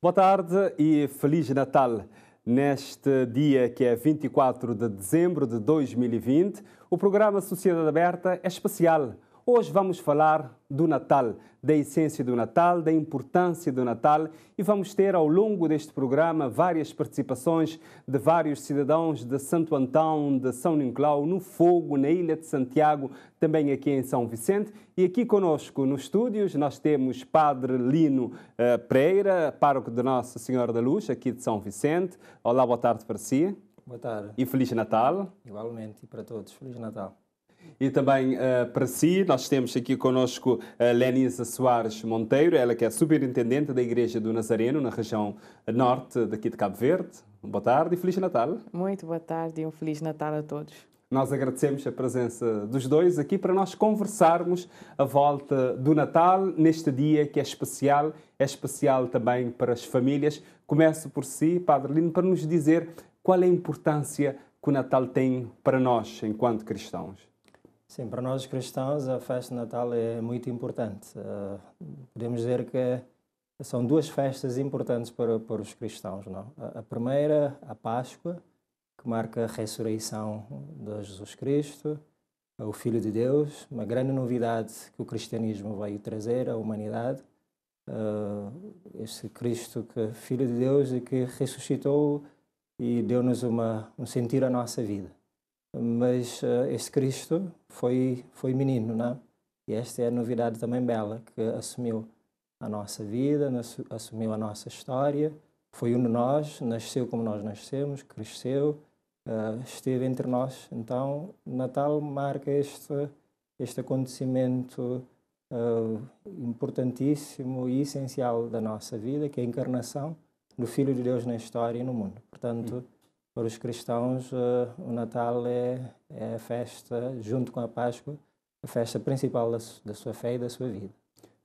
Boa tarde e Feliz Natal. Neste dia que é 24 de dezembro de 2020, o programa Sociedade Aberta é especial Hoje vamos falar do Natal, da essência do Natal, da importância do Natal e vamos ter ao longo deste programa várias participações de vários cidadãos de Santo Antão, de São Nicolau, no Fogo, na Ilha de Santiago, também aqui em São Vicente. E aqui conosco nos estúdios nós temos Padre Lino eh, Pereira, pároco de Nossa Senhora da Luz, aqui de São Vicente. Olá, boa tarde para si. Boa tarde. E Feliz Natal. Igualmente, e para todos. Feliz Natal e também uh, para si. Nós temos aqui conosco a Lenisa Soares Monteiro, ela que é superintendente da Igreja do Nazareno, na região norte daqui de Cabo Verde. Boa tarde e Feliz Natal. Muito boa tarde e um Feliz Natal a todos. Nós agradecemos a presença dos dois aqui para nós conversarmos a volta do Natal, neste dia que é especial, é especial também para as famílias. Começo por si, Padre Lino, para nos dizer qual é a importância que o Natal tem para nós enquanto cristãos. Sim, para nós cristãos a festa de Natal é muito importante. Uh, podemos dizer que são duas festas importantes para, para os cristãos. Não? A, primeira, a Páscoa, que marca a ressurreição de Jesus Cristo, o Filho de Deus, uma grande novidade que o cristianismo veio trazer à humanidade. Uh, eh, este Cristo que Filho de Deus e que ressuscitou e deu-nos um sentido à nossa vida mas uh, este Cristo foi foi menino, não? É? E esta é a novidade também bela que assumiu a nossa vida, assumiu a nossa história, foi um de nós, nasceu como nós nascemos, cresceu, uh, esteve entre nós. Então, Natal marca este este acontecimento uh, importantíssimo e essencial da nossa vida, que é a encarnação do Filho de Deus na história e no mundo. Portanto, hum para os cristãos, eh, o Natal é, é a festa, junto com a Páscoa, a festa principal da, da sua fé e da sua vida.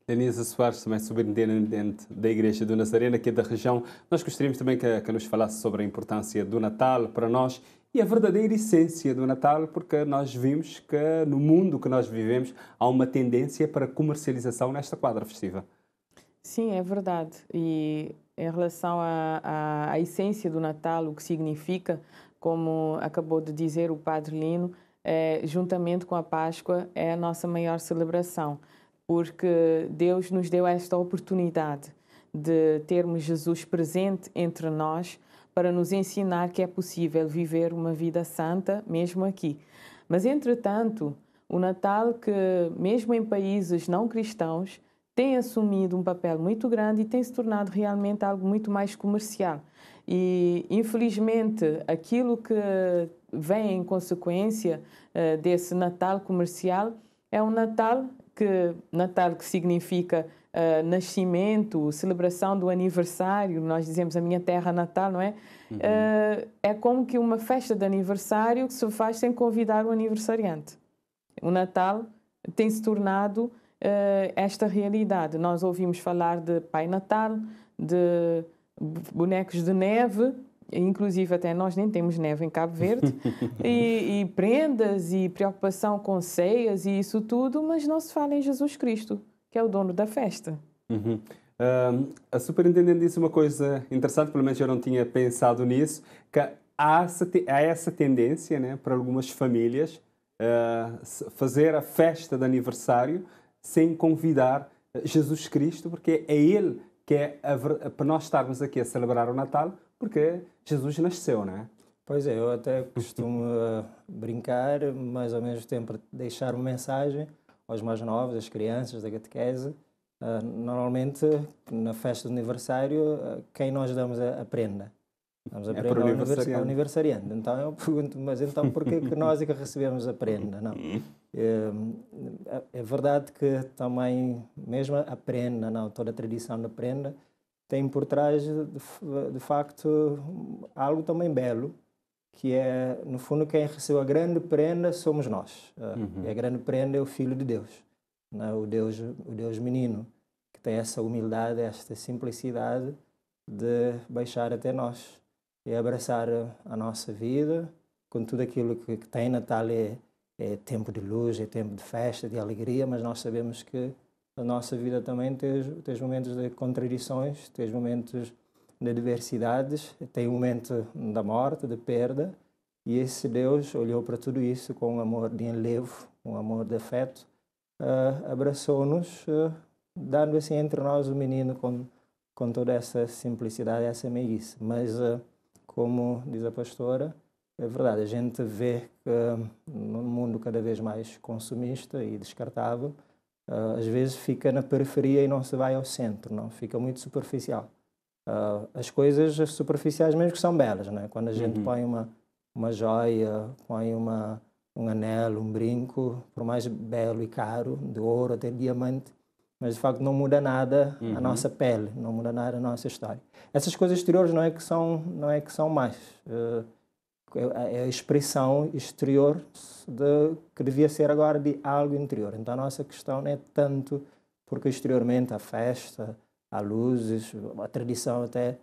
Denise Soares, também superintendente da Igreja do Nazareno aqui da região. Nós gostaríamos também que, que, nos falasse sobre a importância do Natal para nós e a verdadeira essência do Natal, porque nós vimos que no mundo que nós vivemos há uma tendência para comercialização nesta quadra festiva. Sim, é verdade. E em relação à essência do Natal, o que significa, como acabou de dizer o Padre Lino, é, juntamente com a Páscoa, é a nossa maior celebração, porque Deus nos deu esta oportunidade de termos Jesus presente entre nós para nos ensinar que é possível viver uma vida santa mesmo aqui. Mas, entretanto, o Natal, que mesmo em países não cristãos, tem assumido um papel muito grande e tem se tornado realmente algo muito mais comercial. E, infelizmente, aquilo que vem em consequência uh, desse Natal comercial é um Natal que, Natal que significa uh, nascimento, celebração do aniversário, nós dizemos a minha terra natal, não é? Uhum. Uh, é como que uma festa de aniversário que se faz sem convidar o aniversariante. O Natal tem se tornado eh, esta realidade. Nós ouvimos falar de Pai Natal, de bonecos de neve, inclusive até nós nem temos neve em Cabo Verde, e, e, prendas e preocupação com ceias e isso tudo, mas não se fala em Jesus Cristo, que é o dono da festa. Uhum. a superintendente disse uma coisa interessante, pelo menos eu não tinha pensado nisso, que há essa, há essa tendência né, para algumas famílias uh, fazer a festa de aniversário sem convidar eh, Jesus Cristo, porque é Ele que é a, para nós estarmos aqui a celebrar o Natal, porque Jesus nasceu, não é? Pois é, eu até costumo eh, brincar, mas ao mesmo tempo deixar uma mensagem aos mais novos, às crianças da catequese. Uh, normalmente, na festa do aniversário, uh, quem nós damos a, a prenda? Damos a é prenda ao, aniversariante. ao aniversariante. Então eu pergunto, mas então porquê que nós é que recebemos a prenda? Não. Hum. Ehm, é, é verdade que também, mesmo a prenda, não, toda a tradição da prenda, tem por trás, de, de facto, algo também belo, que é, no fundo, quem recebeu a grande prenda somos nós. Ah, uhum. E a grande prenda é o Filho de Deus, é? o, Deus o Deus menino, que tem essa humildade, esta simplicidade de baixar até nós e abraçar a nossa vida com tudo aquilo que, que tem Natal é é tempo de luz, é tempo de festa, de alegria, mas nós sabemos que a nossa vida também tem, momentos de contradições, tem momentos de adversidades, tem um momento da morte, de perda, e esse Deus olhou para tudo isso com um amor de enlevo, um amor de afeto, uh, abraçou-nos, uh, dando assim entre nós o menino com, com toda essa simplicidade, essa meiguice. Mas, uh, como diz a pastora, é verdade, a gente vê que num mundo cada vez mais consumista e descartável, ah, às vezes fica na periferia e não se vai ao centro, não fica muito superficial. Ah, as coisas superficiais mesmo que são belas, né? Quando a gente uhum. põe uma uma joia, põe uma um anel, um brinco, por mais belo e caro, de ouro até diamante, mas de facto não muda nada uhum. a nossa pele, não muda nada a nossa história. Essas coisas exteriores não é que são não é que são mais uh, é a expressão exterior de, que devia ser agora de algo interior. Então a nossa questão não é tanto porque exteriormente a festa, há luzes, a tradição até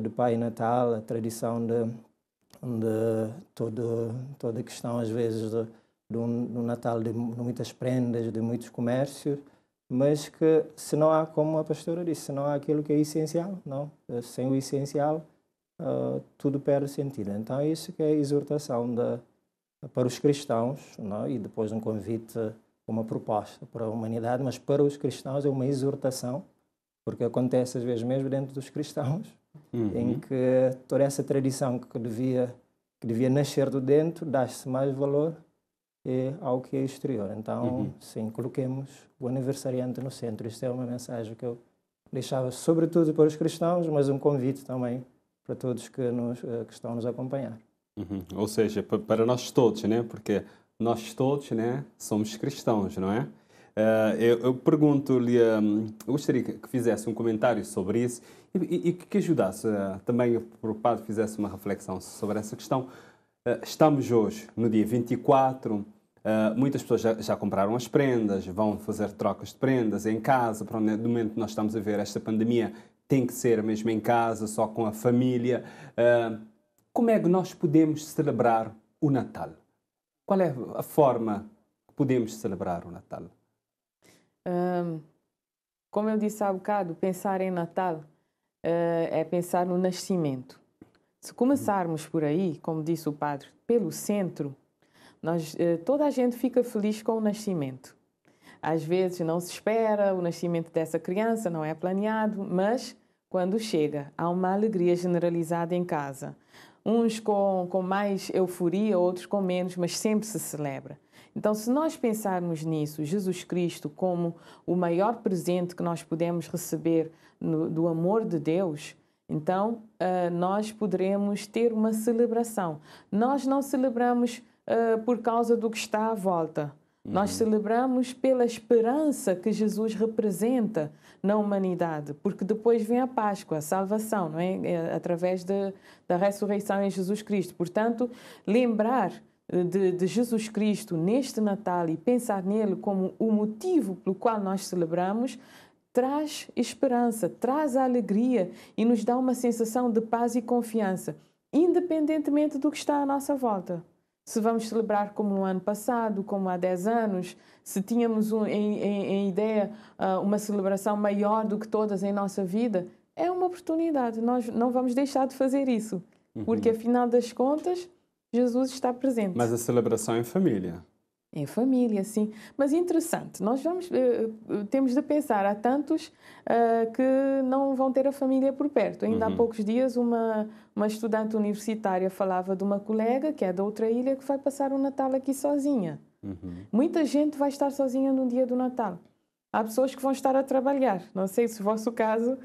do Pai Natal, a tradição de, de todo, toda a questão às vezes de, de, um, de um Natal de, de muitas prendas, de muitos comércios, mas que se não há, como a pastora disse, se não há aquilo que é essencial, não. Sem o essencial uh, tudo perde sentido. Então, isso que é a exortação de, para os cristãos, não? É? e depois um convite, uma proposta para a humanidade, mas para os cristãos é uma exortação, porque acontece às vezes mesmo dentro dos cristãos, uhum. em que toda essa tradição que devia, que devia nascer do dentro dá-se mais valor eh, ao que é exterior. Então, uhum. sim, coloquemos o aniversariante no centro. Isto é uma mensagem que eu deixava, sobretudo para os cristãos, mas um convite também para todos que, nos, eh, que estão a nos acompanhar. Uhum. Ou seja, para nós todos, né? Porque nós todos, né? Somos cristãos, não é? Uh, eu, eu pergunto-lhe, um, gostaria que fizesse um comentário sobre isso e, e que ajudasse uh, também, o padre, fizesse uma reflexão sobre essa questão. Uh, estamos hoje, no dia 24, muitas pessoas já, já, compraram as prendas, vão fazer trocas de prendas em casa, para onde, né? do momento nós estamos a ver esta pandemia tem que ser mesmo em casa, só com a família. Uh, como é que nós podemos celebrar o Natal? Qual é a forma que podemos celebrar o Natal? Um, como eu disse há bocado, pensar em Natal uh, é pensar no nascimento. Se começarmos por aí, como disse o padre, pelo centro, nós, uh, toda a gente fica feliz com o nascimento. Às vezes não se espera, o nascimento dessa criança não é planeado, mas quando chega, há uma alegria generalizada em casa. Uns com, com mais euforia, outros com menos, mas sempre se celebra. Então, se nós pensarmos nisso, Jesus Cristo como o maior presente que nós podemos receber no, do amor de Deus, então uh, nós poderemos ter uma celebração. Nós não celebramos uh, por causa do que está à volta, nós uhum. celebramos pela esperança que Jesus representa na humanidade, porque depois vem a Páscoa, a salvação, não é? é através de, da ressurreição em Jesus Cristo. Portanto, lembrar eh, de, de, Jesus Cristo neste Natal e pensar nele como o motivo pelo qual nós celebramos. Traz esperança, traz alegria e nos dá uma sensação de paz e confiança, independentemente do que está à nossa volta se vamos celebrar como no ano passado, como há 10 anos, se tínhamos um, em, em, em, ideia uh, uma celebração maior do que todas em nossa vida, é uma oportunidade. Nós não vamos deixar de fazer isso, uhum. porque afinal das contas, Jesus está presente. Mas a celebração é em família em família, sim. Mas interessante, nós vamos, eh, eh, temos de pensar, há tantos uh, que não vão ter a família por perto. Ainda uhum. há poucos dias, uma, uma estudante universitária falava de uma colega que é da outra ilha que vai passar o Natal aqui sozinha. Uhum. Muita gente vai estar sozinha no dia do Natal. Há pessoas que vão estar a trabalhar. Não sei se o vosso caso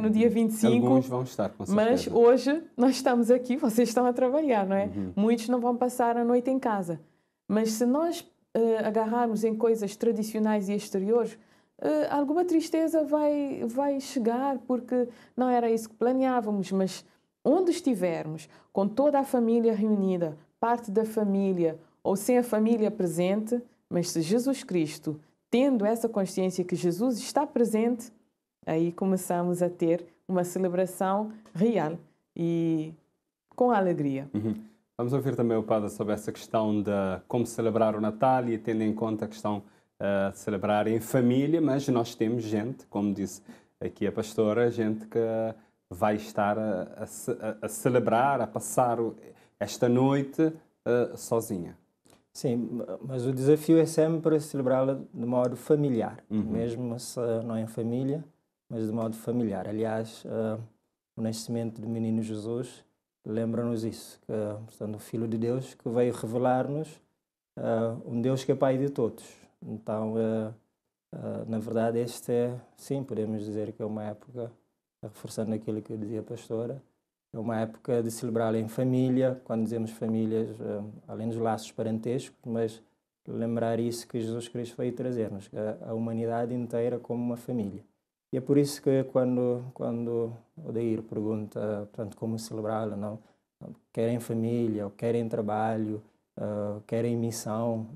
no dia 25. Uhum. Alguns vão estar, com certeza. Mas hoje nós estamos aqui, vocês estão a trabalhar, não é? Uhum. Muitos não vão passar a noite em casa. Mas se nós uh, agarrarmos em coisas tradicionais e exteriores, uh, alguma tristeza vai, vai chegar, porque não era isso que planeávamos, mas onde estivermos, com toda a família reunida, parte da família ou sem a família presente, mas se Jesus Cristo, tendo essa consciência que Jesus está presente, aí começamos a ter uma celebração real e com alegria. Uhum. Vamos ouvir também o padre sobre essa questão de como celebrar o Natal e tendo em conta a questão uh, de celebrar em família, mas nós temos gente, como disse aqui a pastora, gente que vai estar a, a, a celebrar, a passar esta noite uh, sozinha. Sim, mas o desafio é sempre celebrá-la de modo familiar, uhum. mesmo se não em família, mas de modo familiar. Aliás, uh, o nascimento do menino Jesus lembra-nos isso, que, portanto, o Filho de Deus que veio revelar-nos uh, um Deus que é Pai de todos. Então, uh, uh, na verdade, este é, sim, podemos dizer que é uma época, reforçando aquilo que dizia a pastora, é uma época de celebrar em família, quando dizemos famílias, além dos laços parentescos, mas lembrar isso que Jesus Cristo veio trazer-nos, a, a humanidade inteira como uma família. E é por isso que quando quando Deir pergunta, portanto, como celebrá-lo, não? Querem família, ou querem trabalho, uh, querem missão,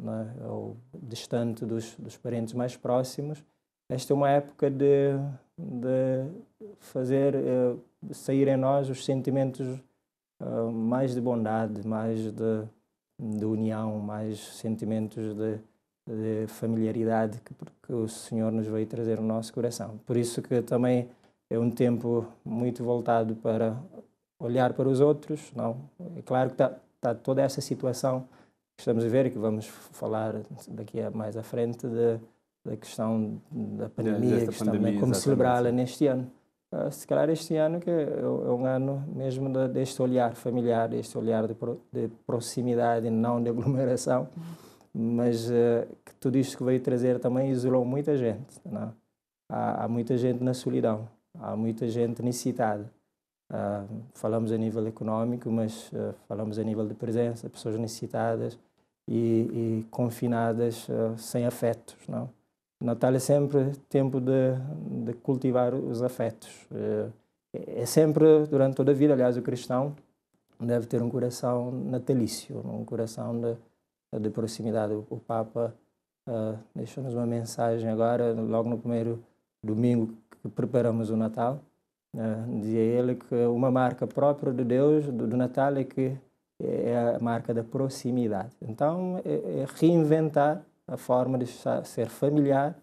é? ou distante dos, dos parentes mais próximos. Esta é uma época de, de fazer uh, sair em nós os sentimentos uh, mais de bondade, mais de, de união, mais sentimentos de de familiaridade que, que o Senhor nos veio trazer no nosso coração. Por isso que também é um tempo muito voltado para olhar para os outros, não? É claro que está tá toda essa situação que estamos a ver, e que vamos falar daqui a mais à frente de, da questão da pandemia, que estamos, pandemia, como celebrá-la neste ano. Ah, se calhar este ano que é, é um ano mesmo deste olhar familiar, deste olhar de, pro, de proximidade, não de aglomeração. Uhum mas uh, que tudo isto que veio trazer também isolou muita gente. Não? É? Há, há muita gente na solidão, há muita gente necessitada. Uh, falamos a nível econômico, mas uh, falamos a nível de presença, pessoas necessitadas e, e confinadas eh, sem afetos. Não? É? Natal é sempre tempo de, de cultivar os afetos. É, é sempre, durante toda a vida, aliás, o cristão deve ter um coração natalício, um coração de, eh, de proximidade. O Papa uh, deixou-nos uma mensagem agora, logo no primeiro domingo que preparamos o Natal. Uh, dizia ele que uma marca própria de Deus, do, do Natal, é que é a marca da proximidade. Então, é, é reinventar a forma de ser familiar,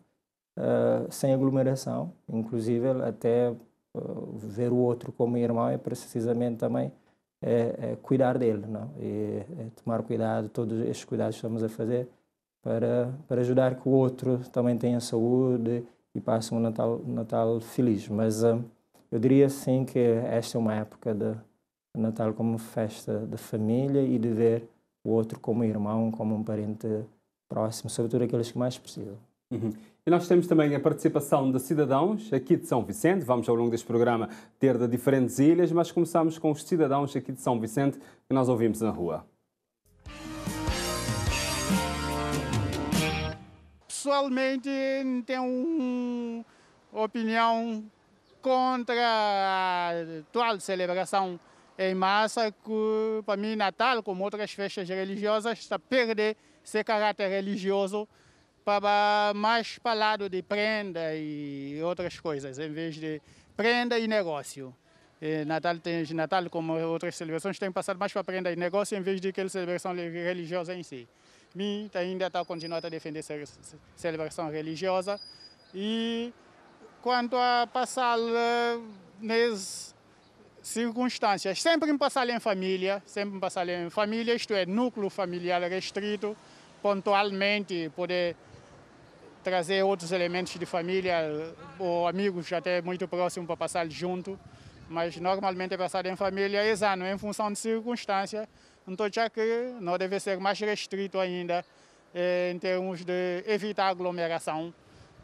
uh, sem aglomeração, inclusive até uh, ver o outro como irmão é precisamente também é, é cuidar dele, não? E é tomar cuidado, todos estes cuidados que estamos a fazer para, para ajudar que o outro também tenha saúde e passe um Natal, Natal feliz. Mas hum, eu diria sim que esta é uma época de Natal como festa de família e de ver o outro como irmão, como um parente próximo, sobretudo aqueles que mais precisam. Uhum. E nós temos também a participação de cidadãos aqui de São Vicente. Vamos ao longo deste programa ter de diferentes ilhas, mas começamos com os cidadãos aqui de São Vicente que nós ouvimos na rua. Pessoalmente, tenho uma opinião contra a atual celebração em massa, que para mim Natal, como outras festas religiosas, está a perder seu caráter religioso para mais para lado de prenda e outras coisas, em vez de prenda e negócio. E Natal tem Natal como outras celebrações tem passado mais para prenda e negócio em vez de aquela celebração religiosa em si. Mim ainda está continuando a defender celebração religiosa e quanto a passar eh, nas circunstâncias, sempre em passar em família, sempre me passar em família, isto é núcleo familiar restrito, pontualmente poder trazer outros elementos de família eh, ou amigos até muito próximo para passar junto, mas normalmente é passado em família é exato, é em função de circunstância. Então, já que não deve ser mais restrito ainda eh, em termos de evitar aglomeração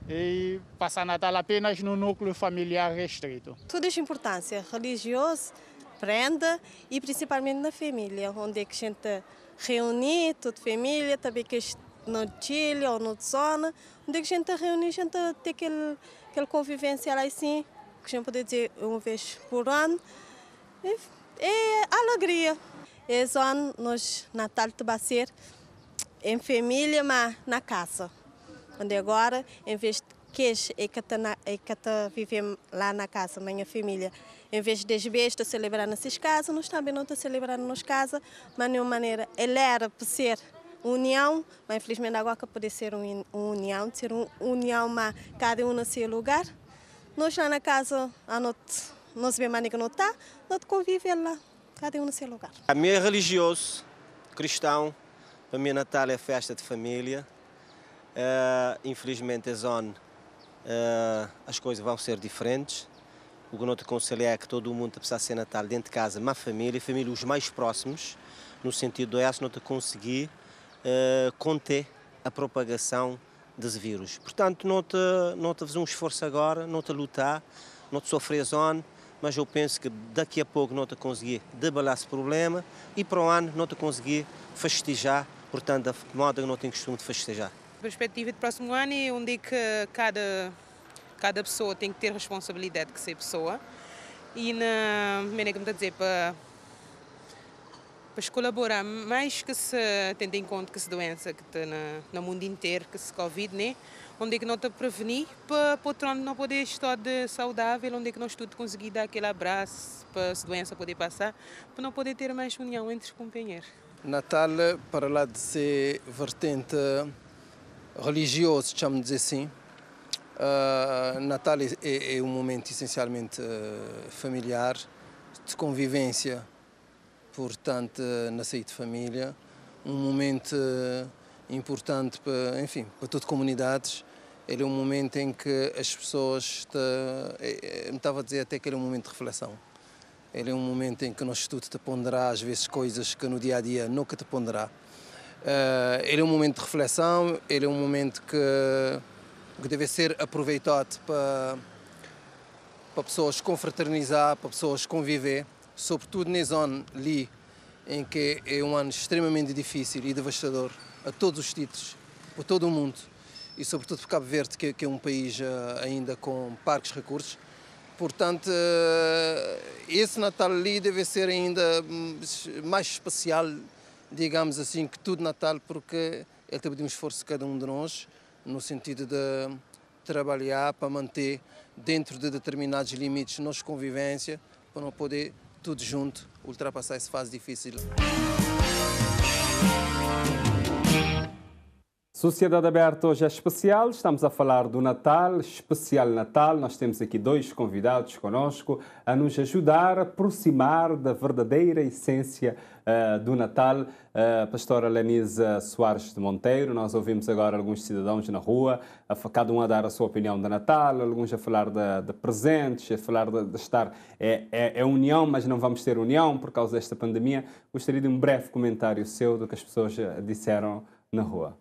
e passar Natal apenas no núcleo familiar restrito. Tudo isso é importância religiosa, prenda e principalmente na família, onde é que a gente reúne toda a família, também que a gente no Chile ou no zona, onde é a gente reúne, a gente tem aquele, aquela convivência lá assim, que a gente pode dizer uma vez por ano. E, é alegria. Esse é ano, nós, Natal de ser em família, mas na casa. Onde agora, em vez de queijo, é que está é tá vivendo lá na casa, minha família. Em vez de a tá celebrar nessas casas, nós também não estamos tá celebrando nas casas, mas de uma maneira, ele era para ser união, mas infelizmente agora que pode ser uma un, união, ser uma união, mas cada um no seu lugar. Nós lá na casa, a nossa, nossa irmã que não está, nós convivemos lá, cada um no seu lugar. A minha é religioso, cristão, para mim Natal é festa de família. Uh, infelizmente, a zona, uh, eh, as coisas vão ser diferentes. O que eu te aconselho é que todo mundo precisa ser Natal dentro de casa, uma família, família os mais próximos, no sentido de é, essa não te conseguir uh, conter a propagação desse vírus. Portanto, não te, faz um esforço agora, não te lutar, não te sofres ano, mas eu penso que daqui a pouco não te conseguir debalar esse problema e para o ano não te conseguir festejar, portanto, da moda não tem costume de festejar. A perspectiva do próximo ano é onde que cada, cada pessoa tem que ter responsabilidade que ser pessoa. E na, como é que me está a dizer, para para colaborar mais que se tendo em conta que essa doença que está na, no mundo inteiro, que se Covid, né? Onde é que não está prevenir para patrão não poder estar de saudável, onde é que nós tudo conseguimos dar aquele abraço para essa doença poder passar, para não poder ter mais união entre os companheiros. Natal, para lá de ser vertente religioso, chamamos de assim, uh, Natal é, é, é, um momento essencialmente ah, familiar, de convivência, importante eh, na saída de família, um momento eh, importante para, enfim, para todas as comunidades. Ele é um momento em que as pessoas, te, eh, me estava a dizer até que ele é um momento de reflexão. Ele é um momento em que nós tudo te ponderá, às vezes coisas que no dia a dia nunca te ponderá. ele é um momento de reflexão, ele é um momento que, que deve ser aproveitado para, para pessoas confraternizar, para pessoas conviver sobretudo na ano ali, em que é um ano extremamente difícil e devastador a todos os títulos, por todo o mundo, e sobretudo por Cabo Verde, que, que é um país eh, ainda com parques recursos. Portanto, eh, esse Natal ali deve ser ainda hum, mais especial, digamos assim, que tudo Natal, porque ele é teve de um esforço de cada um de nós, no sentido de trabalhar para manter dentro de determinados limites nossa convivência, para não poder tudo junto, ultrapassar essa fase difícil. Sociedade Aberta hoje é especial, estamos a falar do Natal, especial Natal. Nós temos aqui dois convidados conosco a nos ajudar a aproximar da verdadeira essência uh, do Natal. Uh, pastora Lenisa Soares de Monteiro, nós ouvimos agora alguns cidadãos na rua, a, cada um a dar a sua opinião do Natal, alguns a falar de, de presentes, a falar de, de estar. É, é, é, união, mas não vamos ter união por causa desta pandemia. Gostaria de um breve comentário seu do que as pessoas eh, disseram na rua.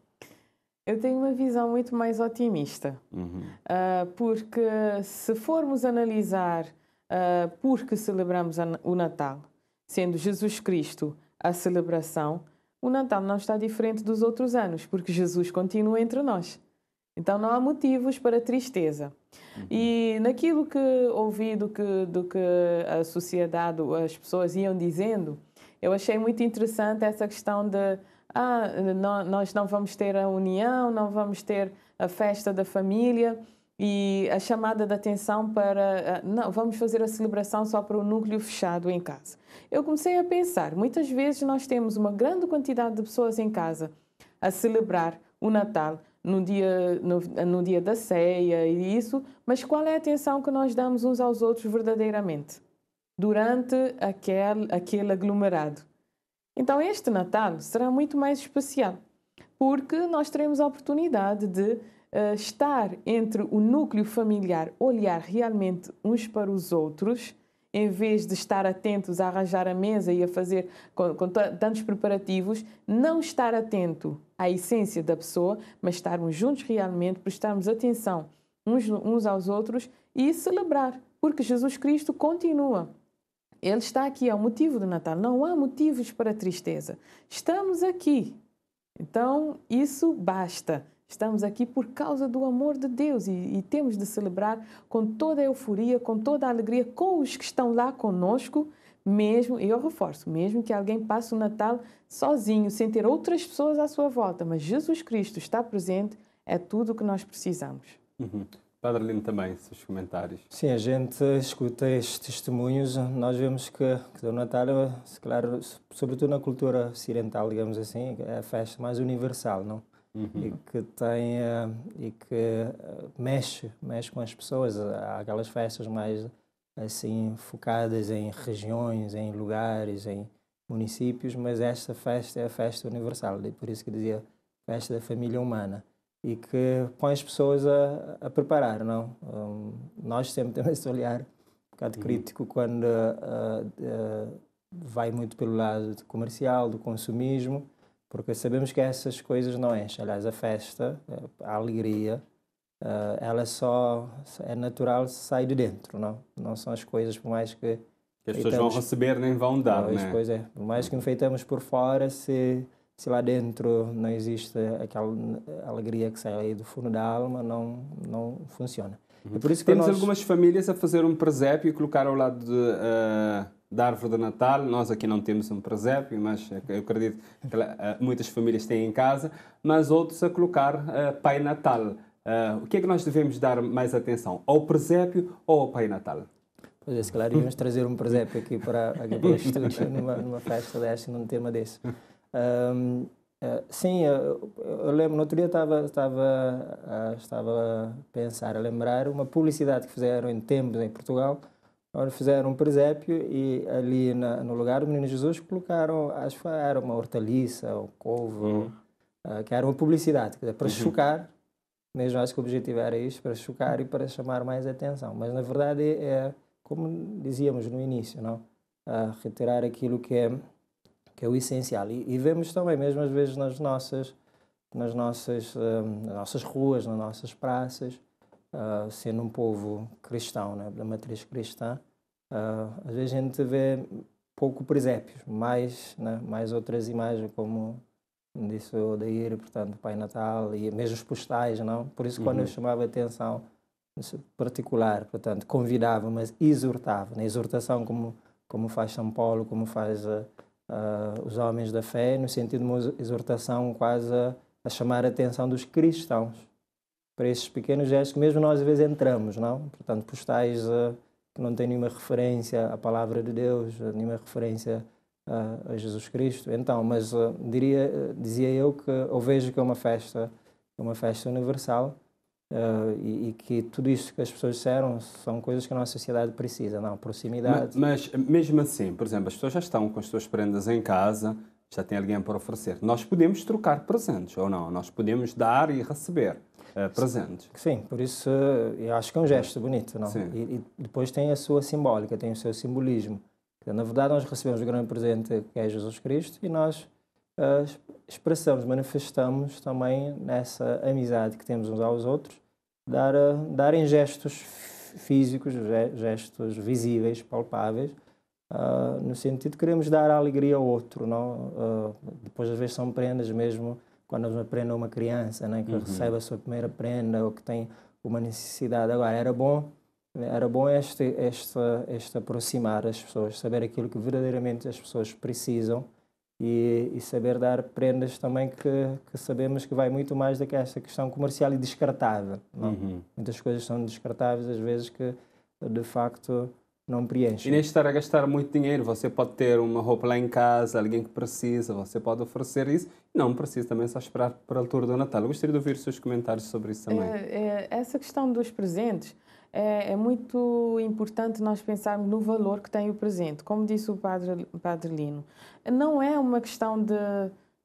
Eu tenho uma visão muito mais otimista, uhum. uh, porque se formos analisar uh, por que celebramos o Natal, sendo Jesus Cristo a celebração, o Natal não está diferente dos outros anos, porque Jesus continua entre nós. Então não há motivos para tristeza. Uhum. E naquilo que ouvi do que, do que a sociedade, as pessoas iam dizendo, eu achei muito interessante essa questão de ah, não, nós não vamos ter a união, não vamos ter a festa da família e a chamada de atenção para ah, não, vamos fazer a celebração só para o núcleo fechado em casa. Eu comecei a pensar, muitas vezes nós temos uma grande quantidade de pessoas em casa a celebrar o Natal no dia, no, no dia da ceia e isso, mas qual é a atenção que nós damos uns aos outros verdadeiramente durante aquele, aquele aglomerado? Então este Natal será muito mais especial, porque nós teremos a oportunidade de Uh, estar entre o núcleo familiar, olhar realmente uns para os outros, em vez de estar atentos a arranjar a mesa e a fazer com, com tantos preparativos, não estar atento à essência da pessoa, mas estarmos juntos realmente, prestarmos atenção uns, uns aos outros e celebrar, porque Jesus Cristo continua ele está aqui, é o motivo do Natal. Não há motivos para tristeza. Estamos aqui. Então, isso basta. Estamos aqui por causa do amor de Deus e, e, temos de celebrar com toda a euforia, com toda a alegria, com os que estão lá conosco, mesmo, e eu reforço, mesmo que alguém passe o Natal sozinho, sem ter outras pessoas à sua volta, mas Jesus Cristo está presente, é tudo o que nós precisamos. Uhum. Padre Lino, também, seus comentários. Sim, a gente escuta estes testemunhos, nós vemos que, que Dona Natália, claro, sobretudo na cultura ocidental, digamos assim, é a festa mais universal, não? Uhum. E que tem eh, e que eh, mexe, mexe com as pessoas. Há aquelas festas mais assim focadas em regiões, em lugares, em municípios, mas esta festa é a festa universal, e por isso que dizia festa da família humana e que põe as pessoas a, a preparar, não? Um, nós sempre temos esse olhar um bocado uhum. crítico quando uh, uh, vai muito pelo lado do comercial, do consumismo, porque sabemos que essas coisas não enchem. Aliás, a festa, eh, a alegria, uh, ela só é natural se sai de dentro, não? Não são as coisas, por mais que... Que as pessoas vão receber, nem vão dar, não, né? Pois é. Por mais que enfeitamos uhum. por fora, se se lá dentro não existe aquela alegria que sai aí do fundo da alma, não, não funciona. Uhum. É por isso que Temos nós... algumas famílias a fazer um presépio e colocar ao lado de, uh, da árvore de Natal. Nós aqui não temos um presépio, mas é eu acredito que uh, muitas famílias têm em casa, mas outros a colocar uh, Pai Natal. o que é que nós devemos dar mais atenção? Ao presépio ou ao Pai Natal? Pois é, se calhar íamos trazer um presépio aqui para, aqui para o estúdio numa, numa festa desta, num tema desse. Um, eh, sim, eu, eu, lembro, no outro dia estava, estava, ah, estava a pensar, a lembrar uma publicidade que fizeram em Tempos, em Portugal, onde fizeram um presépio e ali na, no lugar do Menino Jesus colocaram, acho que era uma hortaliça ou couve, uhum. uh, que era uma publicidade, dizer, para uhum. chocar, mesmo acho que o objetivo era isso, para chocar e para chamar mais atenção. Mas na verdade é, como dizíamos no início, não? Uh, retirar aquilo que é que é o essencial. E, e, vemos também, mesmo às vezes, nas nossas, nas nossas, um, nas nossas ruas, nas nossas praças, uh, sendo um povo cristão, né, da matriz cristã, uh, às vezes a gente vê pouco presépios, mais, né, mais outras imagens, como disse o Deir portanto, Pai Natal, e mesmo os postais, não? Por isso, quando uhum. eu chamava a atenção particular, portanto, convidava, mas exortava, na né? exortação, como, como faz São Paulo, como faz. Uh, uh, os homens da fé, no sentido de uma exortação quase a, a chamar a atenção dos cristãos para esses pequenos gestos que mesmo nós às vezes entramos, não? Portanto, postais uh, que não têm nenhuma referência à palavra de Deus, nenhuma referência uh, a Jesus Cristo. Então, mas diria, dizia eu que eu vejo que é uma festa, é uma festa universal, Uh, e, e, que tudo isso que as pessoas disseram são coisas que a nossa sociedade precisa, não? Proximidade. Mas, mas, eh, mesmo assim, por exemplo, as pessoas já estão com as suas prendas em casa, já tem alguém para oferecer. Nós podemos trocar presentes ou não? Nós podemos dar e receber uh, presentes. Sim, por isso eu acho que é um gesto bonito, não? E, e, depois tem a sua simbólica, tem o seu simbolismo. Na verdade, nós recebemos o grande presente que é Jesus Cristo e nós uh, expressamos, manifestamos também nessa amizade que temos uns aos outros, dar, uh, darem gestos físicos, gestos visíveis, palpáveis, uh, no sentido de queremos dar alegria ao outro. Não? Ah, depois, às vezes, são prendas mesmo, quando uma prenda uma criança, né, que uhum. recebe a sua primeira prenda ou que tem uma necessidade. Agora, era bom era bom este, este, este aproximar as pessoas, saber aquilo que verdadeiramente as pessoas precisam e, e saber dar prendas também que, que, sabemos que vai muito mais do que esta questão comercial e descartável. É? Uhum. Muitas coisas são descartáveis, às vezes, que de facto não preenche. E nem estar a gastar muito dinheiro, você pode ter uma roupa lá em casa, alguém que precisa, você pode oferecer isso. Não precisa também só esperar para a altura do Natal. Eu gostaria de ouvir os seus comentários sobre isso também. É, é, essa questão dos presentes, é, é, muito importante nós pensarmos no valor que tem o presente. Como disse o padre, padre Lino, não é uma questão de,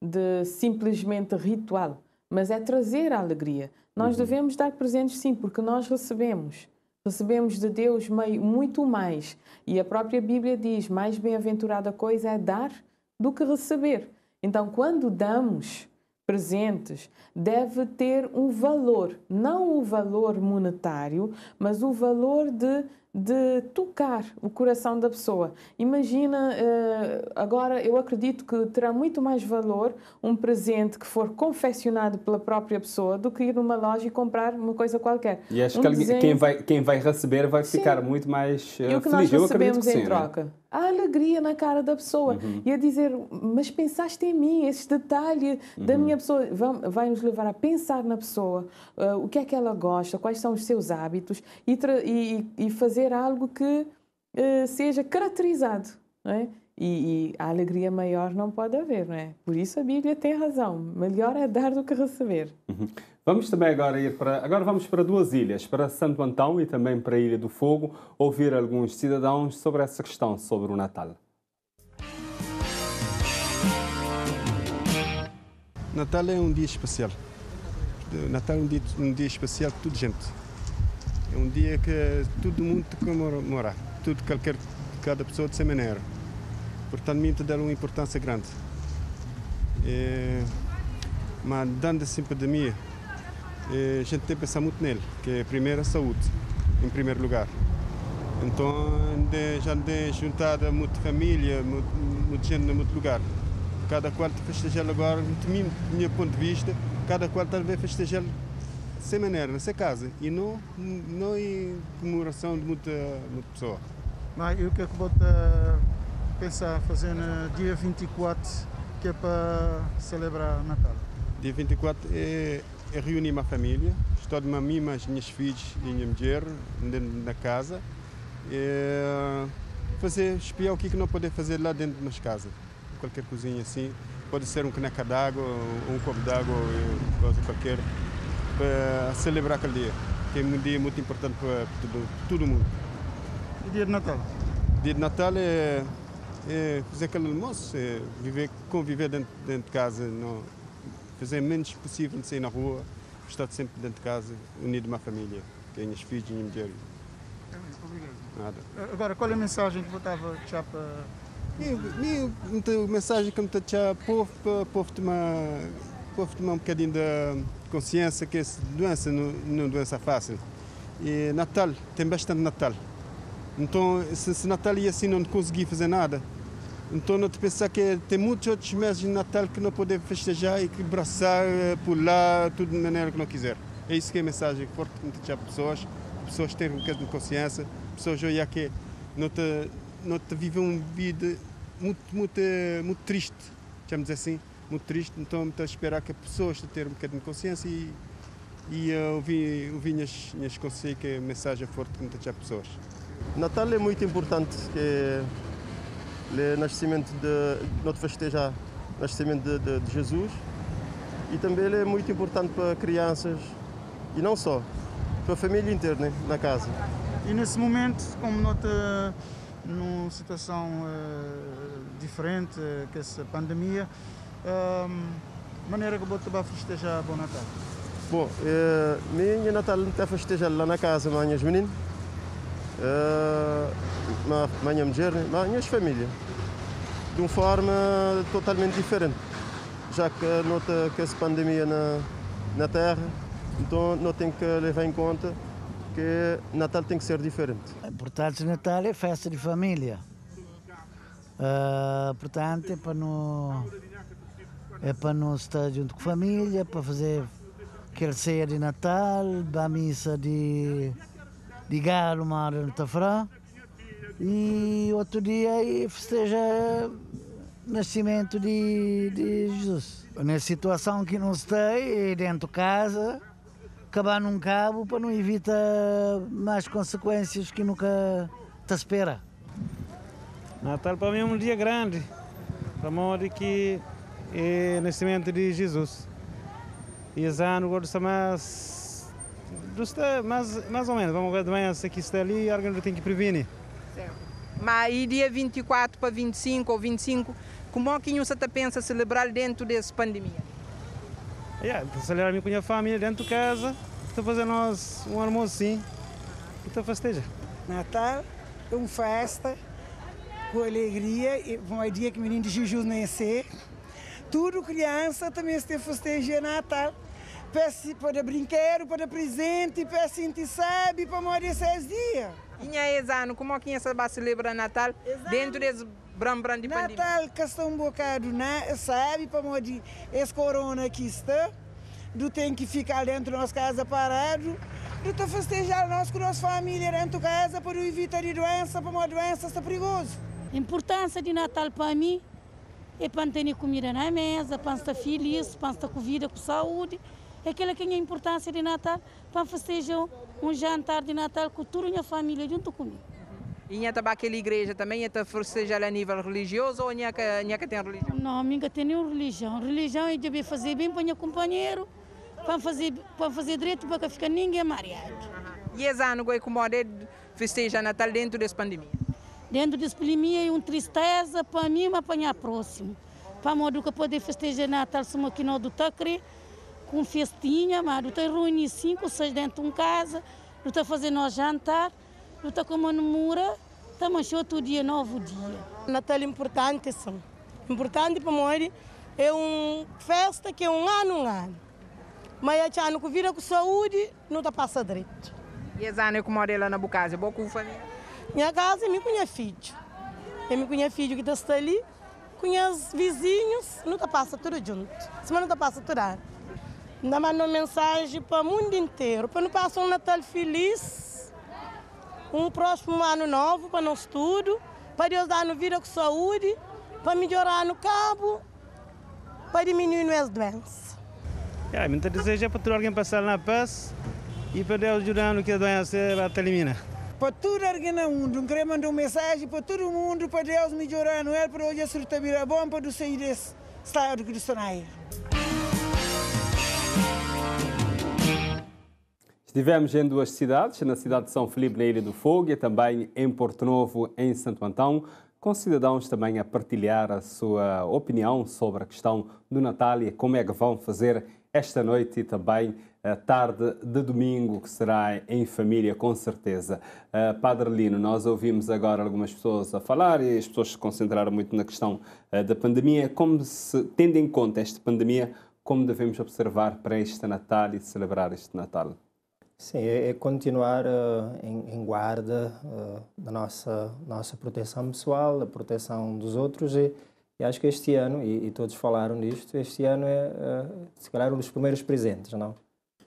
de simplesmente ritual, mas é trazer a alegria. Nós uhum. devemos dar presentes, sim, porque nós recebemos. Recebemos de Deus meio, muito mais. E a própria Bíblia diz: mais bem-aventurada coisa é dar do que receber. Então, quando damos, presentes deve ter um valor, não o valor monetário, mas o valor de de tocar o coração da pessoa. Imagina, eh, agora eu acredito que terá muito mais valor um presente que for confeccionado pela própria pessoa do que ir numa loja e comprar uma coisa qualquer. E acho um que desenho... quem, vai, quem vai receber vai sim. ficar muito mais feliz. e o eh, que feliz. Nós recebemos em sim, né? troca. Né? A alegria na cara da pessoa uhum. e a dizer, mas pensaste em mim, esse detalhe uhum. da minha pessoa vai nos levar a pensar na pessoa, uh, o que é que ela gosta, quais são os seus hábitos e, e, e fazer fazer algo que eh, seja caracterizado, não é? E, e, a alegria maior não pode haver, não é? Por isso a Bíblia tem razão. Melhor é dar do que receber. Uhum. Vamos também agora ir para agora vamos para duas ilhas, para Santo Antão e também para a Ilha do Fogo, ouvir alguns cidadãos sobre essa questão sobre o Natal. Natal é um dia especial. Natal é um dia, um dia especial para toda gente é um dia que todo mundo comemora, tudo, qualquer, cada pessoa de sua maneira. Portanto, me dá uma importância grande. É, mas, dando essa assim pandemia, é, a gente tem que pensar muito nele, que é primeiro a saúde, em primeiro lugar. Então, andei, já andei juntada muita família, muita, muita gente em muito lugar. Cada qual está festejando agora, do meu ponto de vista, cada qual está a festejar sem maneira, na casa e não, não em comemoração de muita, muita pessoa. Mas eu que vou é pensar fazer no dia 24, que é para celebrar Natal? Dia 24 é, é reunir a família, estou de mim, as minhas filhas e minha mulher da casa. É, fazer, espiar o que, é que não poder fazer lá dentro das casas. Qualquer cozinha assim, pode ser um caneca d'água, um copo d'água, qualquer para celebrar aquele dia, que é um dia muito importante para todo, todo mundo. E dia de Natal? Dia de Natal é, é fazer aquele almoço, é viver, conviver dentro, dentro de casa, não, fazer o menos possível de sair na rua, estar sempre dentro de casa, unido uma família, tenho os filhos e minha mulher. Obrigado. Nada. Agora, qual é a mensagem que botava já para... Minha, minha, mensagem que me está a povo, para o povo tomar povo tomar um bocadinho de consciência que essa doença não é doença fácil. E Natal, tem bastante Natal. Então, se, se Natal ia assim, não consegui fazer nada. Então, não te pensar que tem muitos outros meses de Natal que não poder festejar e que abraçar, eh, pular, tudo de maneira que não quiser. É isso que é a mensagem forte que deixar para pessoas. Pessoas terem um bocadinho de consciência, pessoas olhar é que não te, não te vivem uma vida muito, muito, eh, muito triste, digamos assim muito triste, então estou a esperar que as pessoas tenham um bocadinho de consciência e, e uh, eh, ouvir, ouvir as, as consciências, que a mensagem forte que muitas pessoas. Natal é muito importante, que é o nascimento de, nós festejar o nascimento de, de, de Jesus e também ele é muito importante para crianças e não só, para a família inteira né, na casa. E nesse momento, como nota numa situação uh, diferente eh, que essa pandemia, Ehm, maneira que você vai festejar o Natal? Bom, é, minha Natal não está festejando lá na casa, as meninas, é, minha mulher, minhas família, de uma forma totalmente diferente, já que nota que essa pandemia na, na Terra, então não tem que levar em conta que Natal tem que ser diferente. Portanto, Natal é festa de família. Uh, portanto, para não é para não estar junto com a família, é para fazer aquela ceia de Natal, da missa de, de galo, mar no Tafrão E outro dia aí festeja o nascimento de, de Jesus. Nessa situação que não está, é dentro de casa, acabar num cabo para não evitar mais consequências que nunca te espera. Natal para mim é um dia grande, para modo que e nascimento de Jesus. E esse ano gosto mais, mais, mais ou menos, vamos ver de se aqui está ali, alguém tem que prevenir. Mas aí dia 24 para 25 ou 25, como é que você pensa celebrar dentro dessa pandemia? Yeah, então, celebrar com a minha família dentro de casa, estou fazendo nós um almoço sim, estou festeja. Natal, é uma festa, com alegria, e um dia que o menino de Jesus nasceu tudo criança também se festeja Natal. Peço para brincar, para presente, para sentir sabe, para morrer esses dias. e Minha é exano, como que você vai celebrar Natal exano. dentro desse bram bram de pandemia? Natal que está um bocado, né? sabe, para morrer esse corona que está, do tem que ficar dentro das casas parado, do festejar nós com a nossa família dentro de casa para evitar de doença, para uma doença está é perigoso. A importância de Natal para mim é para ter comida na mesa, para estar feliz, para estar com vida, com saúde. É aquela que é a importância de Natal, para festejam um jantar de Natal com toda a minha família junto comigo. E está é aquela igreja também, está é festejar a nível religioso ou a que tem religião? Não, a minha tem nenhuma religião. Religião é de fazer bem para o meu companheiro, para fazer, para fazer direito para que fica ninguém mareado. E esse ano, como é festeja Natal dentro dessa pandemia? Dentro de para mim, é uma tristeza, para mim, mas para o próximo. Para que poder festejar Natal, somos aqui no do Tacre, com festinha, mas Maduca reúne cinco, seis dentro de uma casa, Maduca fazendo o jantar, Maduca comendo mura, estamos outro dia, novo dia. Natal é importante, são. Importante para nós, é uma festa que é um ano, um ano. Mas a ano que vira com saúde, não está passa direito. E esse ano que é mora lá na Bucásia, boa com família? Minha casa e me minha é filho. Eu me minha é filho que está ali, conheço é vizinhos, não está passa tudo junto. Semana não está passa tudo. Ainda mandou mensagem para o mundo inteiro, para não passar um Natal feliz, um próximo ano novo para nós tudo, para Deus dar no vida com saúde, para melhorar no cabo, para diminuir as doenças. É, me deseja para ter alguém passar na paz e para Deus ajudar no que a doença vai eliminar. Para toda a mundo, eu queria mandar uma mensagem para todo mundo, para Deus melhorar, no el para hoje a surta virar bom, para sair desse estado de sonai. Estivemos em duas cidades, na cidade de São Felipe, na Ilha do Fogo, e também em Porto Novo, em Santo Antão, com cidadãos também a partilhar a sua opinião sobre a questão do Natal e como é que vão fazer esta noite e também a tarde de domingo, que será em família, com certeza. Uh, Padre Lino, nós ouvimos agora algumas pessoas a falar e as pessoas se concentraram muito na questão uh, da pandemia. Como se, tendo em conta esta pandemia, como devemos observar para este Natal e celebrar este Natal? Sim, é, é continuar uh, em, em, guarda da nossa, nossa proteção pessoal, da proteção dos outros e, e acho que este ano, e, e, todos falaram disto, este ano é, se calhar, um dos primeiros presentes, não?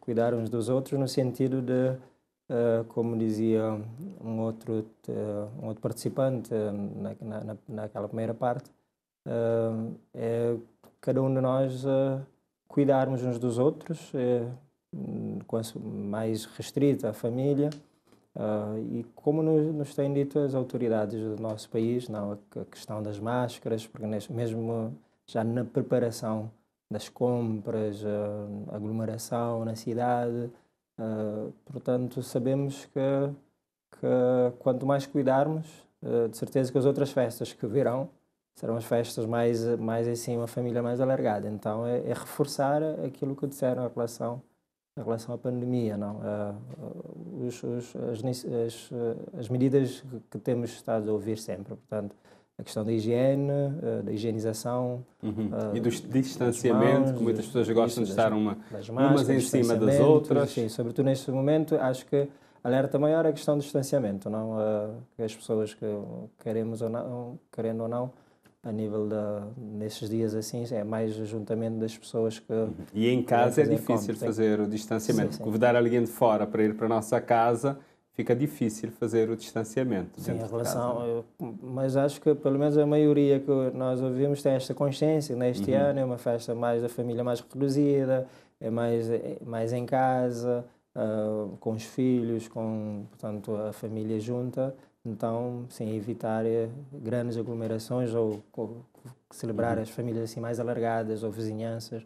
cuidar uns dos outros no sentido de, uh, como dizia um outro, uh, um outro participante eh, na, na, naquela primeira parte, é cada um de nós cuidarmos uns dos outros, mais restrita à família. e como nos, nos têm dito as autoridades do nosso país, não a questão das máscaras, porque mesmo já na preparação das compras, eh, aglomeração na cidade. Eh, portanto, sabemos que, que quanto mais cuidarmos, eh, de certeza que as outras festas que virão serão as festas mais, mais assim, uma família mais alargada. Então, é, é reforçar aquilo que disseram em relação em relação à pandemia, não. Uh, os, os, as, as, as, medidas que temos estado a ouvir sempre, portanto, a questão da higiene, eh, da higienização. Uhum. Eh, e do distanciamento, mãos, que muitas pessoas gostam de estar uma, máscaras, umas em cima das outras. Sim, sobretudo neste momento, acho que alerta maior é a questão do distanciamento, não eh, as pessoas que queremos ou não, querendo ou não, a nível da nesses dias assim é mais juntamento das pessoas que uhum. e em casa é difícil fazer tem... o distanciamento convidar alguém de fora para ir para a nossa casa fica difícil fazer o distanciamento. Sim, em relação, casa, é? eu, mas acho que pelo menos a maioria que nós ouvimos tem esta consciência. Neste né? uhum. ano é uma festa mais da família mais reduzida, é mais, é mais em casa, uh, com os filhos, com portanto, a família junta. Então, sim, evitar eh, grandes aglomerações ou, ou celebrar uhum. as famílias assim mais alargadas ou vizinhanças.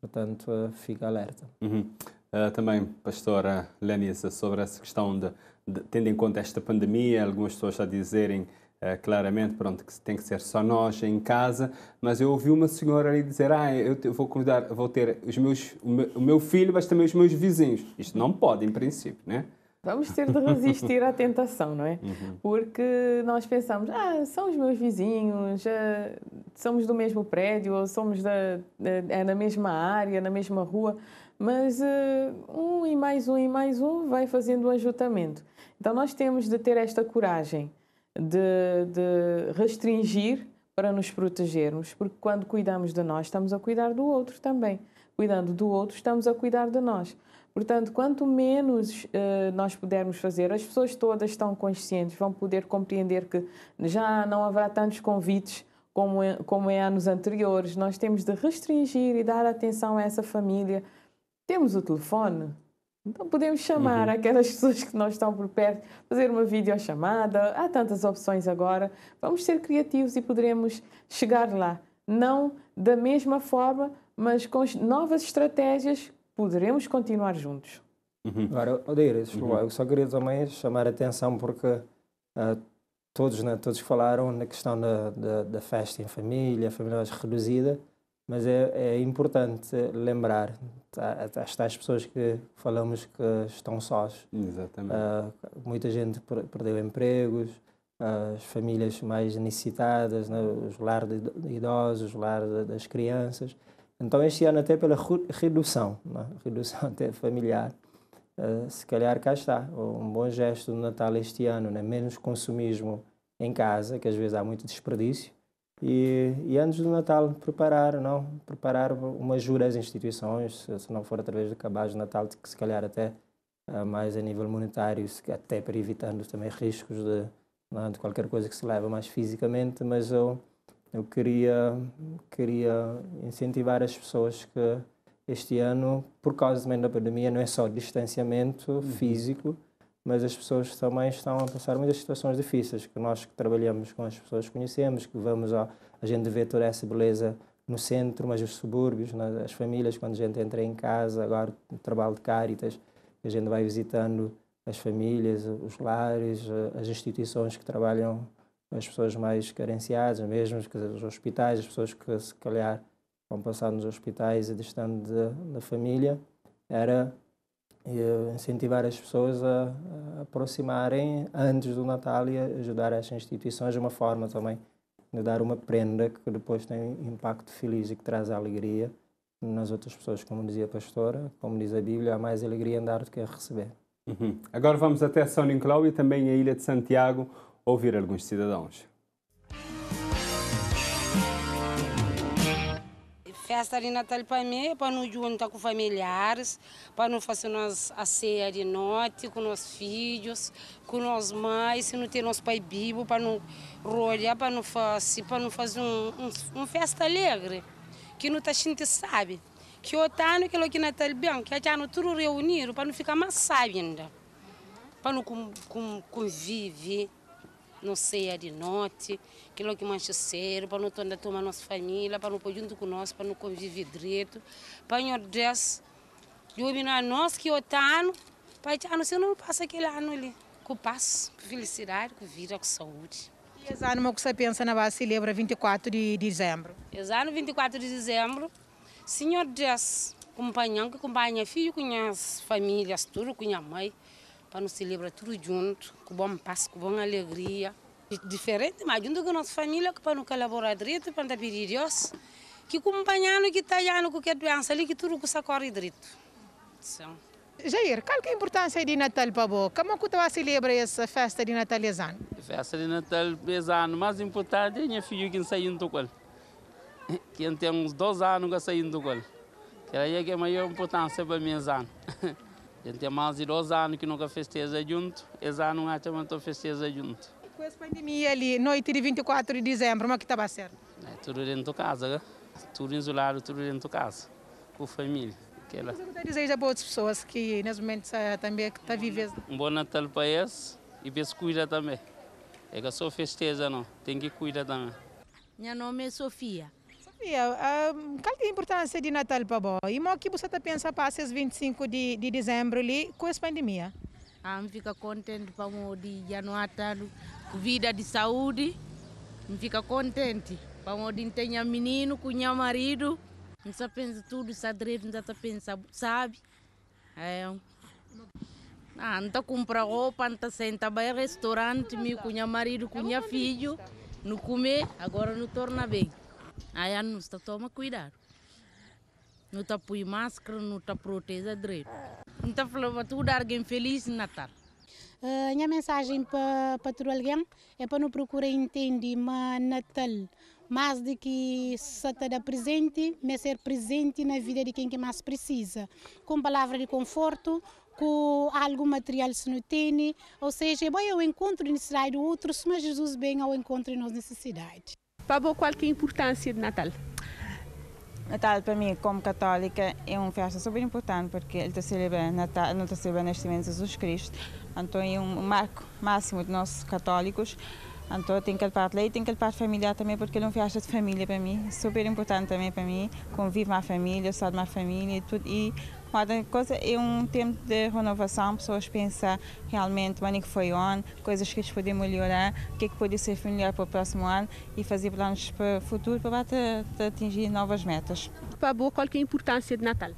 Portanto, ah, fica alerta. Uhum uh, também, pastora Lenisa, sobre essa questão de, de, tendo em conta esta pandemia, algumas pessoas a dizerem Uh, claramente, pronto, que tem que ser só nós em casa, mas eu ouvi uma senhora ali dizer, ah, eu vou convidar, vou ter os meus, o, meu, o meu filho, mas também os meus vizinhos. Isto não pode, em princípio, né? Vamos ter de resistir à tentação, não é? Uhum. Porque nós pensamos, ah, são os meus vizinhos, ah, somos do mesmo prédio, ou somos da, da, é na mesma área, na mesma rua, mas uh, um e mais um e mais um vai fazendo um ajuntamento. Então nós temos de ter esta coragem de, de restringir para nos protegermos, porque quando cuidamos de nós, estamos a cuidar do outro também. Cuidando do outro, estamos a cuidar de nós. Portanto, quanto menos eh, nós pudermos fazer, as pessoas todas estão conscientes, vão poder compreender que já não haverá tantos convites como em, é, como em é anos anteriores. Nós temos de restringir e dar atenção a essa família, temos o telefone. Então podemos chamar uhum. aquelas pessoas que nós estão por perto, fazer uma videochamada. Há tantas opções agora. Vamos ser criativos e poderemos chegar lá. Não da mesma forma, mas com novas estratégias poderemos continuar juntos. Uhum. Agora, Odeir, uhum. eu só queria também chamar a atenção porque uh, todos, né, todos falaram na questão da, da, da festa em família, família mais reduzida mas é, é importante lembrar tá, tá, as tais pessoas que falamos que estão sós. Exatamente. Uh, muita gente perdeu empregos, uh, as famílias mais necessitadas, né, os lares de idosos, os lares das crianças. Então, este ano, até pela redução, né, redução até familiar, uh, se calhar cá está. Um bom gesto do Natal este ano, né, menos consumismo em casa, que às vezes há muito desperdício e, e, antes do Natal preparar, não? Preparar uma jura às instituições, se não for através do cabaz de Natal, que se calhar até eh, mais a nível monetário, até para evitando também riscos de, não, é? de qualquer coisa que se leva mais fisicamente, mas eu, eu queria, queria incentivar as pessoas que este ano, por causa também da pandemia, não é só distanciamento uhum. físico, mas as pessoas também estão a passar muitas situações difíceis, que nós que trabalhamos com as pessoas conhecemos, que vamos a, a gente vê toda essa beleza no centro, mas os subúrbios, né? as famílias, quando a gente entra em casa, agora no trabalho de caritas a gente vai visitando as famílias, os lares, as instituições que trabalham as pessoas mais carenciadas, mesmo os hospitais, as pessoas que se calhar vão passar nos hospitais e distante da, da família, era e incentivar as pessoas a, a aproximarem antes do Natal e ajudar as instituições de uma forma também de dar uma prenda que depois tem impacto feliz e que traz alegria nas outras pessoas. Como dizia a pastora, como diz a Bíblia, há mais alegria em dar do que a receber. Uhum. Agora vamos até São Nicolau e também a Ilha de Santiago ouvir alguns cidadãos. Festa é, tá ali na Talipamê, para nos juntar com familiares, para nos fazer nós a ceia de noite, com nossos filhos, com nós mães, se não tem nosso pai vivo, para nos rolhar, para nos fazer, para nos fazer um, um, um festa alegre, que não está a gente sabe. Que tá o ano que aqui na Talibã, que a gente tudo reunido, para não ficar mais sábio ainda, para não conviver não a de noite, que logo mancha cedo, para não tomar a nossa família, para não pôr junto conosco, para não conviver direito. Para o Deus, iluminar nós que otano, tá para a ah, não ser não passa aquele ano ali, com paz, com felicidade, com vida, com saúde. E esse ano, o que você pensa na base, lembra 24 de dezembro? Esse ano, 24 de dezembro, Senhor Deus, que acompanha filho, conhece famílias, tudo, com a mãe para nos celebrar tudo junto, com bom passo, com boa alegria. Diferente, mas junto com a nossa família, para nos colaborar direito, para nos pedir Deus, que acompanhando, que italiano, tá que é doença ali, que tudo que socorre direito. Então, Jair, qual que é a importância de Natal para você? Como que você celebra essa festa de Natal esse ano? A festa de Natal esse ano, mais importante é minha filha que saiu do ele Que tem uns dois anos que saiu do ele é Que é a maior importância para mim esse ano. A gente é mais de dois anos que nunca festeja junto, esse ano a também não festeja junto. E com essa pandemia ali, noite de 24 de dezembro, como é que estava tá ser? É tudo dentro de casa, né? tudo isolado, tudo dentro de casa, com a família. Aquela. Você está para outras pessoas que nesse momento eh, também é está vivendo? Um bom Natal para eles e para eles cuidar também. É que só festeja não, tem que cuidar também. Meu nome é Sofia. Fia, um, ehm, qual é a importância de Natal para você? E o que você está pensando para esses 25 de, de dezembro ali, com essa pandemia? Ah, me contente para o de janeiro, com vida de saúde. Eu fico contente para o de ter menino, com meu marido. Não só pensa tudo, só direito, não está pensando, sabe? É. Ah, não está roupa, não senta bem em restaurante, meu, com meu marido, com meu filho. Não comer, agora não torna bem. Aí a nossa toma cuidado. Não está põe máscara, não está proteja direito. Não está falando tudo alguém feliz Natal. Uh, minha mensagem para, para todo alguém é para não procurar entender mas Natal mais do que se te presente, mas ser presente na vida de quem que mais precisa. Com palavra de conforto, com algum material se não tem, ou seja, é bom ao encontro de necessidade do outro, mas Jesus bem ao encontro de nossas necessidades. Para a qual é a importância de Natal? Natal para mim, como católica, é uma festa super importante porque ele está celebrando Natal, não está celebrando o nascimento de Jesus Cristo. Então é um marco máximo de nós católicos. Então tem aquela parte lá e tem aquela parte familiar também porque ele é uma festa de família para mim, super importante também para mim. Convivo com a família, sou de uma família e tudo. E Outra coisa é um tempo de renovação, pessoas pensam realmente o ano que foi on, coisas que eles podem melhorar, o que é que pode ser melhor para o próximo ano e fazer planos para o futuro para atingir novas metas. Para a boa, qual é a importância de Natal?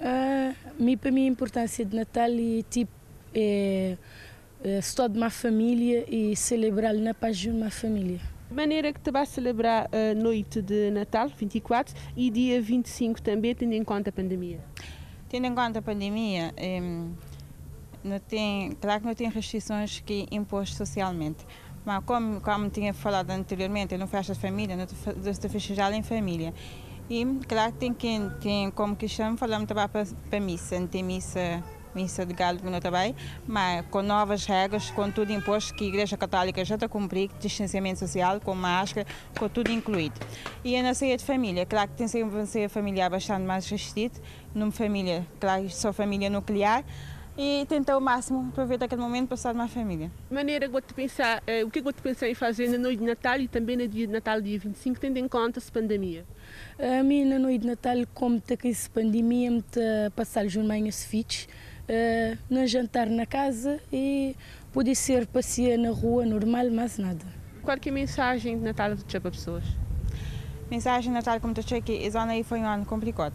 Uh, para mim, a importância de Natal é tipo. É, é, de uma família e celebrar na paz de uma família. De maneira que vai celebrar a noite de Natal, 24, e dia 25 também, tendo em conta a pandemia? Tendo em conta a pandemia, não tem, claro que não tem restrições que impôs socialmente. Mas como, como tinha falado anteriormente, não festa de família, não estou festejar em família. E claro que tem, tem como que chama, falamos também para, para missa, não tem missa Missa de Galo diminuiu também, mas com novas regras, com tudo imposto que a Igreja Católica já está a cumprir, distanciamento social, com máscara, com tudo incluído. E a ceia de família, claro que tem sempre uma ceia familiar bastante mais restrita, numa família, claro, só família nuclear, e tentar o máximo aproveitar aquele momento passado mais família. Maneira que eu pensar, eh, o é que eu te pensei em fazer na noite de Natal e também no dia de Natal, dia 25, tendo em conta a pandemia? A mim, na noite de Natal, como está com essa pandemia, me passar os meus filhos, uh, eh, num jantar na casa e pude ser passear na rua normal, mais nada. Qual que é a mensagem de Natal para pessoas? Mensagem de Natal, como tu que esse ano aí foi um ano complicado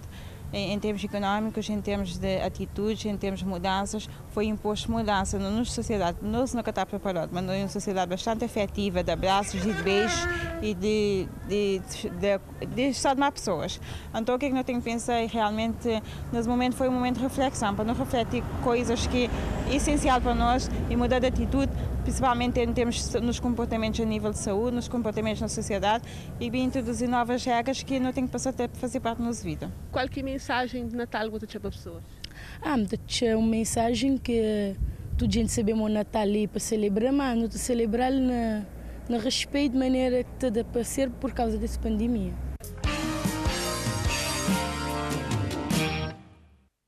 em, em termos económicos, em termos de atitudes, em termos de mudanças, foi imposto mudança na nossa sociedade. não se não está preparado, mas nós é sociedade bastante afetiva, de abraços e de beijos e de, de, de, de, de só de mais pessoas. Então, o que é que eu tenho que pensar? Realmente, nesse momento, foi um momento de reflexão, para não refletir coisas que é essencial para nós e mudar de atitude principalmente em termos nos comportamentos a nível de saúde, nos comportamentos na sociedade e vim introduzir novas regras que não têm que passar a fazer parte da nossa vida. Qual que é a mensagem de Natal que você para pessoas? Ah, é uma mensagem que o dia sabemos o Natal ali para celebrar, mas não te celebrar na, na respeito de maneira que te dá para ser por causa dessa pandemia.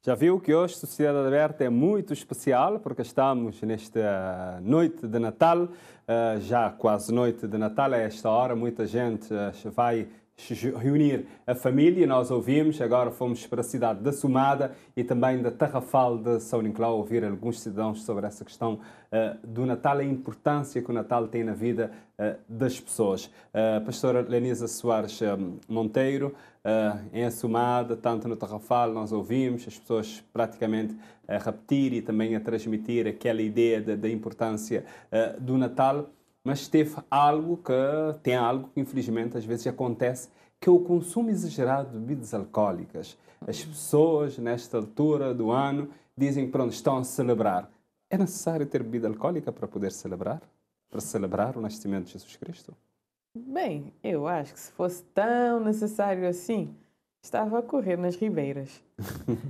Já viu que hoje Sociedade Aberta é muito especial, porque estamos nesta noite de Natal, eh, já quase noite de Natal, a esta hora muita gente eh, vai reunir a família. Nós ouvimos, agora fomos para a cidade da Sumada e também da Tarrafal de São Nicolau ouvir alguns cidadãos sobre essa questão eh, do Natal, a importância que o Natal tem na vida das pessoas. A pastora Lenisa Soares Monteiro, uh, em Assumada, tanto no Tarrafal, nós ouvimos as pessoas praticamente a eh, repetir e também a transmitir aquela ideia da importância uh, do Natal, mas teve algo que, tem algo que infelizmente às vezes acontece, que é o consumo exagerado de bebidas alcoólicas. As pessoas, nesta altura do ano, dizem que pronto, estão a celebrar. É necessário ter bebida alcoólica para poder celebrar? Para celebrar o nascimento de Jesus Cristo? Bem, eu acho que se fosse tão necessário assim, estava a correr nas ribeiras.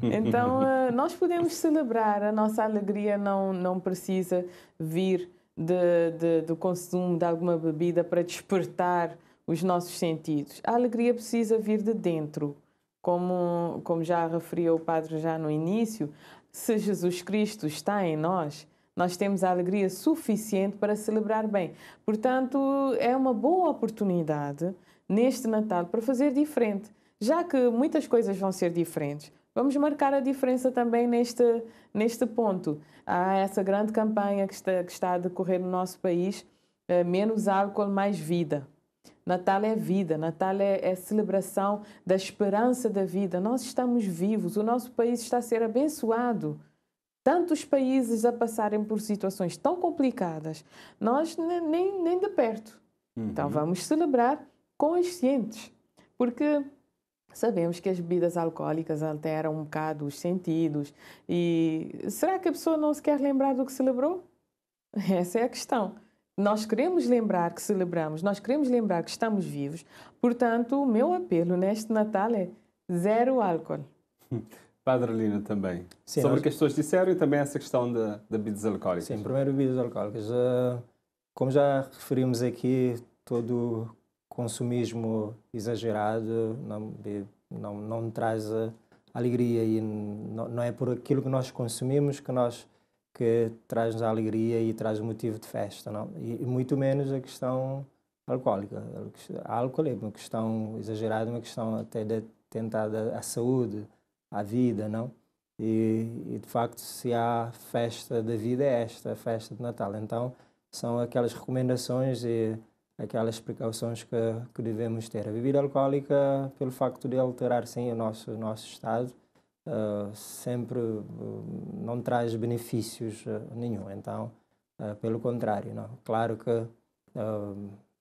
Então, eh, nós podemos celebrar, a nossa alegria não, não precisa vir de, de, do consumo de alguma bebida para despertar os nossos sentidos. A alegria precisa vir de dentro. Como, como já referiu o Padre já no início, se Jesus Cristo está em nós, nós temos a alegria suficiente para celebrar bem. Portanto, é uma boa oportunidade neste Natal para fazer diferente. Já que muitas coisas vão ser diferentes, vamos marcar a diferença também neste, neste ponto. Há essa grande campanha que está, que está a decorrer no nosso país, é, menos álcool, mais vida. Natal é vida, Natal é, é, celebração da esperança da vida. Nós estamos vivos, o nosso país está a ser abençoado tantos países a passarem por situações tão complicadas, nós nem, nem de perto. Então, uhum. Então vamos celebrar conscientes, porque sabemos que as bebidas alcoólicas alteram um bocado os sentidos. E será que a pessoa não se quer lembrar do que celebrou? Essa é a questão. Nós queremos lembrar que celebramos, nós queremos lembrar que estamos vivos. Portanto, o meu apelo neste Natal é zero álcool. Padre Lina, também. Sim, Sobre nós... questões de sério e também essa questão da, da bebidas alcoólicas. Sim, primeiro bebidas alcoólicas. Ah, como já referimos aqui, todo consumismo exagerado não, não, não traz alegria e não, não é por aquilo que nós consumimos que nós que traz-nos a alegria e traz o motivo de festa, não? E, e, muito menos a questão alcoólica. A álcool é uma questão exagerada, uma questão até de, tentada à saúde, à vida, não? E, e, de facto, se há festa da vida, é esta, a festa de Natal. Então, são aquelas recomendações e aquelas precauções que, que devemos ter. A bebida alcoólica, pelo facto de alterar sim o nosso, o nosso estado, uh, sempre uh, não traz benefícios uh, nenhum. Então, pelo contrário, não? Claro que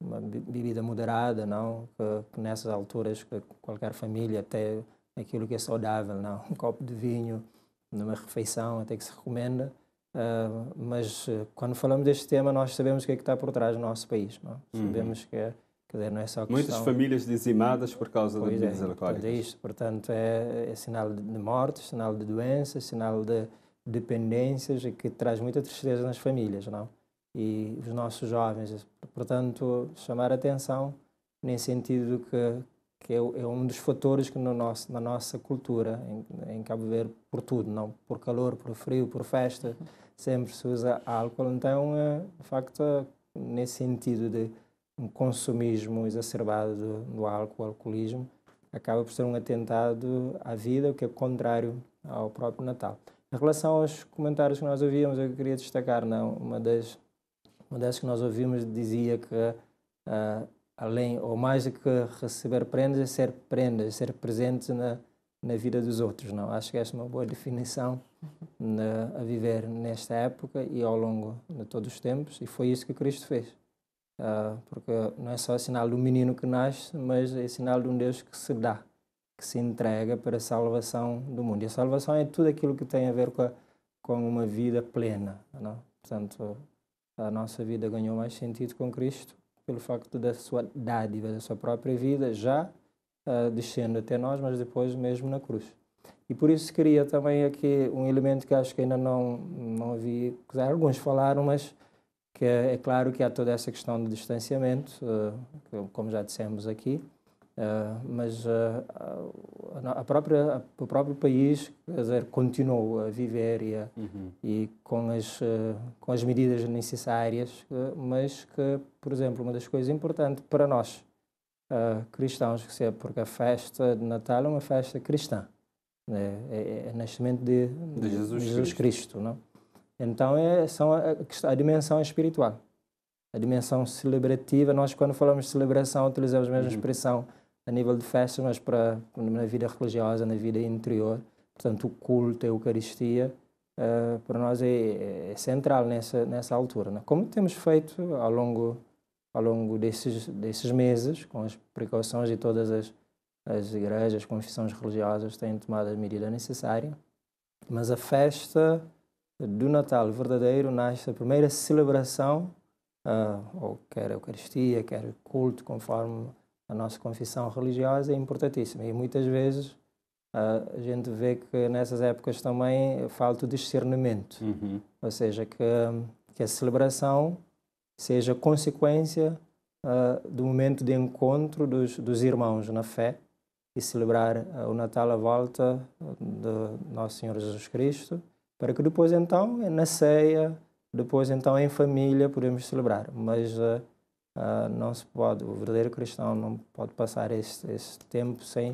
uma bebida moderada, não? Que, que nessas alturas que qualquer família até aquilo que é saudável, não. É? Um copo de vinho numa refeição até que se recomenda, uh, mas uh, quando falamos deste tema nós sabemos o que é que está por trás do nosso país, não? É? Uhum. Sabemos que é, quer dizer, não é só questão... Muitas famílias dizimadas por causa pois das bebidas é, alcoólicas. É isto, portanto, é, é, sinal de mortes, sinal de doenças, sinal de dependências e que traz muita tristeza nas famílias, não? É? E os nossos jovens, portanto, chamar atenção nesse sentido que, que é, é, um dos fatores que no nosso, na nossa cultura, em, em Cabo Verde, por tudo, não por calor, por frio, por festa, sempre se usa álcool. Então, é, de facto, eh, nesse sentido de um consumismo exacerbado do, do álcool, alcoolismo, acaba por ser um atentado à vida, o que é contrário ao próprio Natal. Em relação aos comentários que nós ouvíamos, eu queria destacar, não, uma das, uma das que nós ouvimos dizia que uh, além ou mais do que receber prendas é ser prenda, é ser presente na, na vida dos outros, não? Acho que esta é uma boa definição uhum. na, a viver nesta época e ao longo de todos os tempos e foi isso que Cristo fez. Uh, porque não é só sinal do menino que nasce, mas é sinal de um Deus que se dá, que se entrega para a salvação do mundo. E a salvação é tudo aquilo que tem a ver com, a, com uma vida plena, não? É? Portanto, a nossa vida ganhou mais sentido com Cristo pelo facto da sua dádiva, da sua própria vida, já uh, descendo até nós, mas depois mesmo na cruz. E por isso queria também aqui um elemento que acho que ainda não, não ouvi, alguns falaram, mas que é, é claro que há toda essa questão do distanciamento, uh, como já dissemos aqui, ah, mas ah, a própria, o próprio país quer dizer, continuou a viver e, a, uhum. e com, as, ah, com as medidas necessárias, mas que, por exemplo, uma das coisas importantes para nós cristãos, que é porque a festa de Natal é uma festa cristã, né? é, é, é nascimento de, de Jesus, Jesus Cristo. Cristo não? Então, é, são a, a dimensão é espiritual a dimensão celebrativa. Nós, quando falamos de celebração, utilizamos a mesma uhum. expressão a nível de festa, mas para, na vida religiosa, na vida interior. Portanto, o culto, a Eucaristia, uh, para nós é, é, é, central nessa, nessa altura. Né? Como temos feito ao longo, ao longo desses, desses meses, com as precauções de todas as, as igrejas, as confissões religiosas têm tomado a medida necessária, mas a festa do Natal verdadeiro nasce a primeira celebração, uh, ou quer a Eucaristia, quer culto, conforme a nossa confissão religiosa é importantíssima e muitas vezes a gente vê que nessas épocas também falta o discernimento, uhum. ou seja, que, que a celebração seja consequência uh, do momento de encontro dos, dos irmãos na fé e celebrar uh, o Natal à volta do Nosso Senhor Jesus Cristo, para que depois então na ceia, depois então em família podemos celebrar, mas uh, uh, não se pode, o verdadeiro cristão não pode passar esse, esse tempo sem,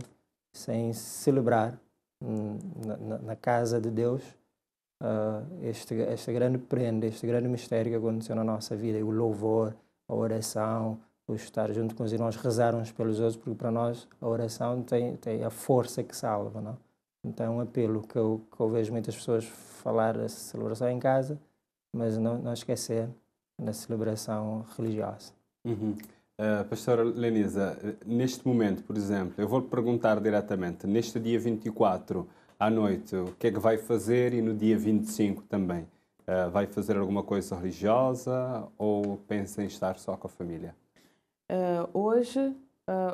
sem celebrar hum, na, na, casa de Deus uh, este, esta grande prenda, este grande mistério que aconteceu na nossa vida, e o louvor, a oração, o estar junto com os irmãos, rezar uns pelos outros, porque para nós a oração tem, tem a força que salva, não? Então é um apelo que eu, que eu vejo muitas pessoas falar da celebração em casa, mas não, não esquecer na celebração religiosa. Uhum. Uh, ah, pastora Lenisa, neste momento, por exemplo, eu vou perguntar diretamente, neste dia 24 à noite, o que é que vai fazer e no dia 25 também? Uh, vai fazer alguma coisa religiosa ou pensa em estar só com a família? Uh, hoje,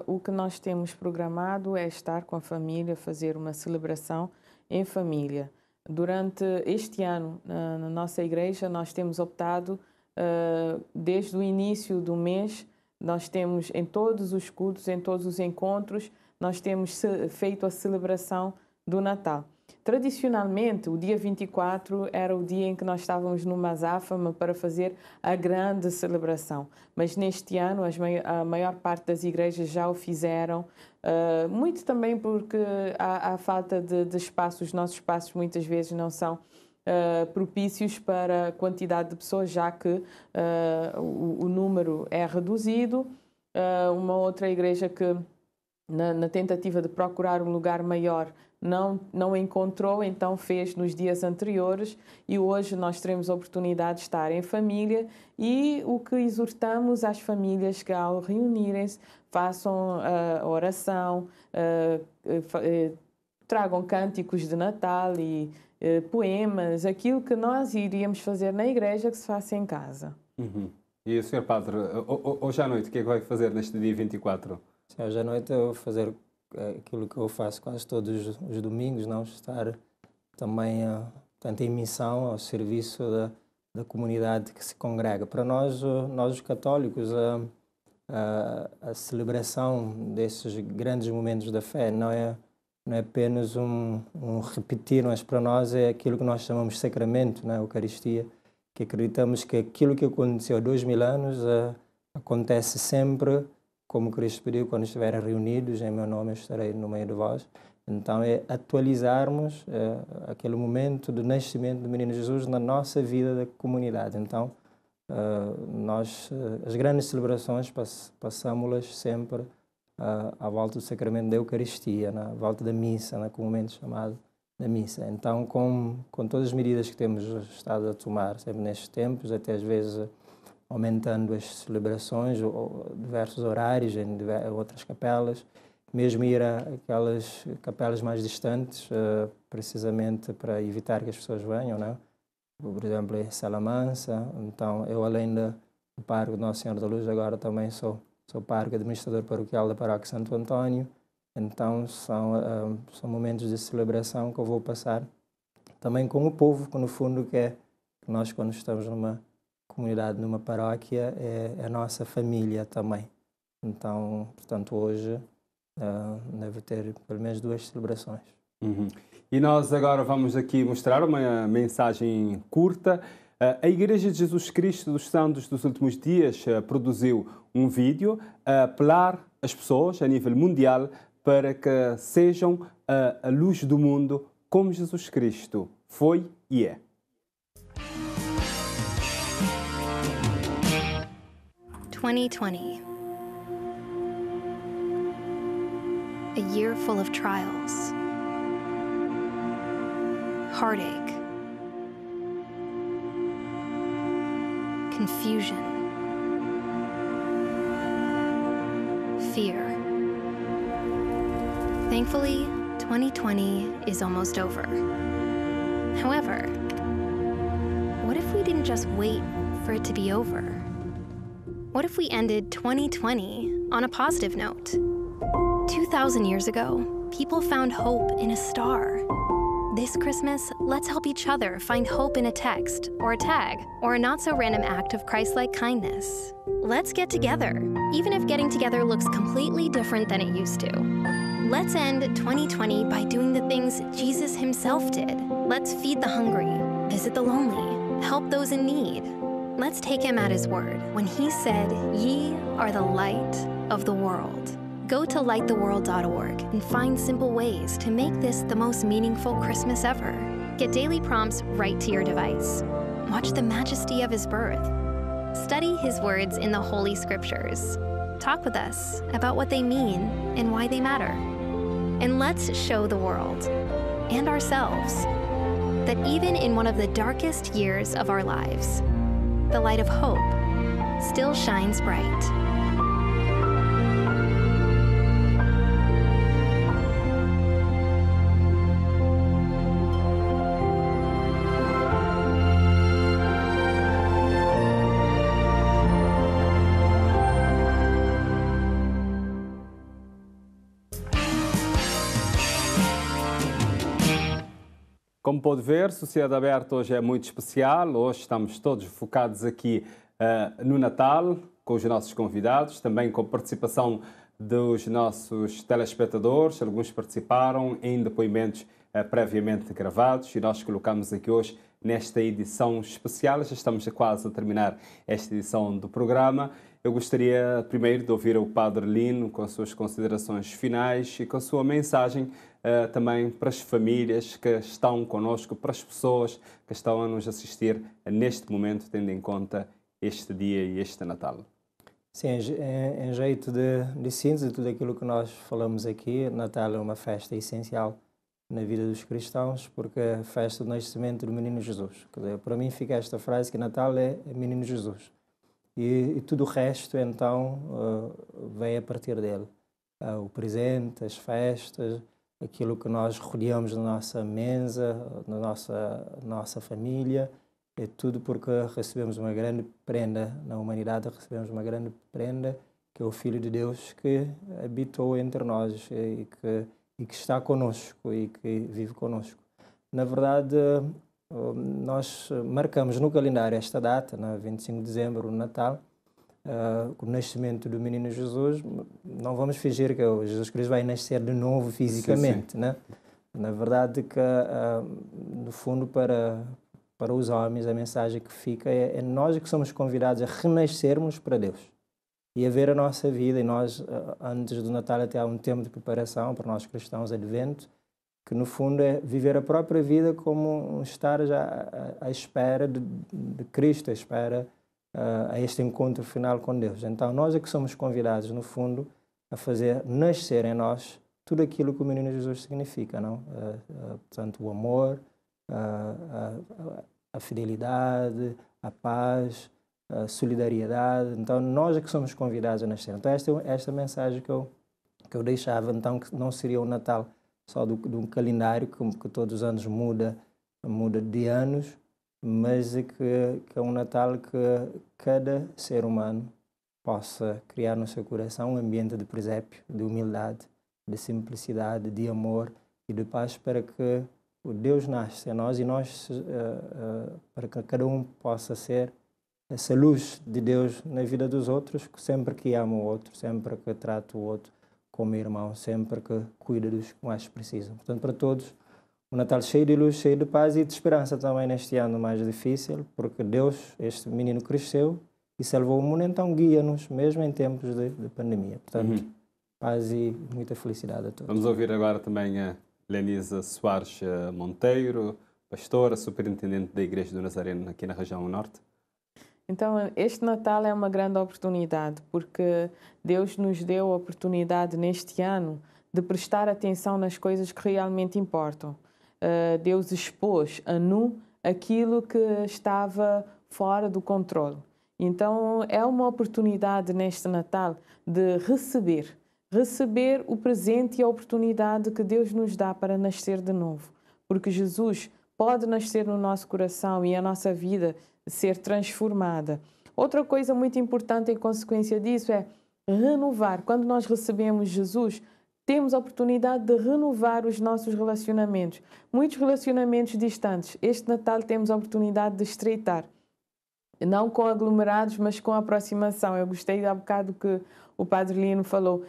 o que nós temos programado é estar com a família, fazer uma celebração em família. Durante este ano, na nossa igreja, nós temos optado ah, desde o início do mês, nós temos em todos os cultos, em todos os encontros, nós temos feito a celebração do Natal. Tradicionalmente, o dia 24 era o dia em que nós estávamos no Mazáfama para fazer a grande celebração. Mas neste ano, mai a maior parte das igrejas já o fizeram, uh, muito também porque há, falta de, de os nossos espaços muitas vezes não são uh, propícios para a quantidade de pessoas, já que uh, o, o, número é reduzido. Uh, uma outra igreja que, na, na, tentativa de procurar um lugar maior, não, não encontrou, então fez nos dias anteriores e hoje nós teremos a oportunidade de estar em família e o que exortamos às famílias que ao reunirem-se façam uh, oração, uh, uh, tragam cânticos de Natal e eh, poemas, aquilo que nós iríamos fazer na igreja que se faça em casa. Uhum. E o Sr. Padre, eh, hoje à noite, o que é que vai fazer neste dia 24? Hoje à noite eu vou fazer eh, aquilo que eu faço quase todos os domingos, não estar também tanto em missão ao serviço da, da comunidade que se congrega. Para nós, nós os católicos, a, a, a celebração desses grandes momentos da fé não é não é apenas um, um repetir, mas para nós é aquilo que nós chamamos de sacramento, na é? Eucaristia, que acreditamos que aquilo que aconteceu há dois mil anos eh, acontece sempre, como Cristo pediu, quando estiverem reunidos, em meu nome eu estarei no meio de vós. Então é atualizarmos eh, aquele momento do nascimento do menino Jesus na nossa vida da comunidade. Então eh, nós as grandes celebrações pass passamos-las sempre à volta do sacramento da Eucaristia, na volta da missa, né, com o momento chamado da missa. Então, com, com todas as medidas que temos estado a tomar, sempre nestes tempos, até às vezes aumentando as celebrações, ou, diversos horários em outras capelas, mesmo ir a aquelas capelas mais distantes, uh, precisamente para evitar que as pessoas venham, né? Por exemplo, em Salamanca, então eu além do Parque do Nossa Senhora da Luz, agora também sou sou parco administrador paroquial da Paróquia Santo Antônio. Então, são, ah, são momentos de celebração que eu vou passar também com o povo, que no fundo que é que nós, quando estamos numa comunidade, numa paróquia, é, é a nossa família também. Então, portanto, hoje uh, deve ter pelo menos duas celebrações. Uhum. E nós agora vamos aqui mostrar uma mensagem curta. Ah, a Igreja de Jesus Cristo dos Santos dos Últimos Dias produziu um vídeo a apelar as pessoas a nível mundial para que sejam a, a luz do mundo como Jesus Cristo foi e é. Twenty twenty. A year full of trials, heartache, confusion. fear. Thankfully, 2020 is almost over. However, what if we didn't just wait for it to be over? What if we ended 2020 on a positive note? 2,000 years ago, people found hope in a star. This Christmas, let's help each other find hope in a text, or a tag, or a not so random act of Christ like kindness. Let's get together, even if getting together looks completely different than it used to. Let's end 2020 by doing the things Jesus himself did. Let's feed the hungry, visit the lonely, help those in need. Let's take him at his word when he said, Ye are the light of the world. Go to lighttheworld.org and find simple ways to make this the most meaningful Christmas ever. Get daily prompts right to your device. Watch the majesty of his birth Study His words in the Holy Scriptures. Talk with us about what they mean and why they matter. And let's show the world and ourselves that even in one of the darkest years of our lives, the light of hope still shines bright. Como pode ver, Sociedade Aberta hoje é muito especial. Hoje estamos todos focados aqui uh, no Natal, com os nossos convidados, também com a participação dos nossos telespectadores. Alguns participaram em depoimentos uh, previamente gravados e nós colocamos aqui hoje nesta edição especial. Já estamos quase a terminar esta edição do programa eu gostaria primeiro de ouvir o Padre Lino com as suas considerações finais e com a sua mensagem uh, também para as famílias que estão conosco, para as pessoas que estão a nos assistir neste momento, tendo em conta este dia e este Natal. Sim, em, em jeito de, de síntese de tudo aquilo que nós falamos aqui, Natal é uma festa essencial na vida dos cristãos, porque é a festa do nascimento do menino Jesus. Para mim fica esta frase que Natal é, é menino Jesus e, e tudo o resto então eh, vem a partir dele. Eh, o presente, as festas, aquilo que nós rodeamos na nossa mesa, na nossa, nossa família, é tudo porque recebemos uma grande prenda na humanidade, recebemos uma grande prenda que é o Filho de Deus que habitou entre nós e que, e que está conosco e que vive conosco. Na verdade, nós eh, marcamos no calendário esta data, né, 25 de dezembro, o Natal, uh, o nascimento do menino Jesus. Não vamos fingir que Jesus Cristo vai nascer de novo fisicamente, sim, sim. né? Na verdade, que uh, no fundo para para os homens a mensagem que fica é, é nós é que somos convidados a renascermos para Deus e a ver a nossa vida. E nós, antes do Natal, até há um tempo de preparação para nós cristãos advento, que no fundo é viver a própria vida como estar já à, espera de, de Cristo, à espera uh, a este encontro final com Deus. Então nós é que somos convidados, no fundo, a fazer nascer em nós tudo aquilo que o menino Jesus significa, não? Uh, uh, portanto, o amor, a fidelidade, a paz, a solidariedade. Então nós é que somos convidados a nascer. Então esta é esta é mensagem que eu que eu deixava, então que não seria o Natal só do, do calendário que, que todos os anos muda, muda de anos, mas é que, que é um Natal que cada ser humano possa criar no seu coração um ambiente de presépio, de humildade, de simplicidade, de amor e de paz para que o Deus nasça em nós e nós uh, uh, para que cada um possa ser essa luz de Deus na vida dos outros, sempre que amo o outro, sempre que trato o outro como irmão, sempre que cuida dos que mais precisam. Portanto, para todos, um Natal cheio de luz, cheio de paz e de esperança também neste ano mais difícil, porque Deus, este menino cresceu e salvou o mundo, então guia-nos, mesmo em tempos de, de pandemia. Portanto, uhum. paz e muita felicidade a todos. Vamos ouvir agora também a Lenisa Soares eh, Monteiro, pastora, superintendente da Igreja do Nazareno aqui na região norte. Então, este Natal é uma grande oportunidade, porque Deus nos deu a oportunidade neste ano de prestar atenção nas coisas que realmente importam. Uh, Deus expôs a nu aquilo que estava fora do controle. Então, é uma oportunidade neste Natal de receber, receber o presente e a oportunidade que Deus nos dá para nascer de novo. Porque Jesus pode nascer no nosso coração e a nossa vida ser transformada. Outra coisa muito importante em consequência disso é renovar. Quando nós recebemos Jesus, temos a oportunidade de renovar os nossos relacionamentos. Muitos relacionamentos distantes. Este Natal temos a oportunidade de estreitar. Não com aglomerados, mas com aproximação. Eu gostei há bocado que o Padre Lino falou.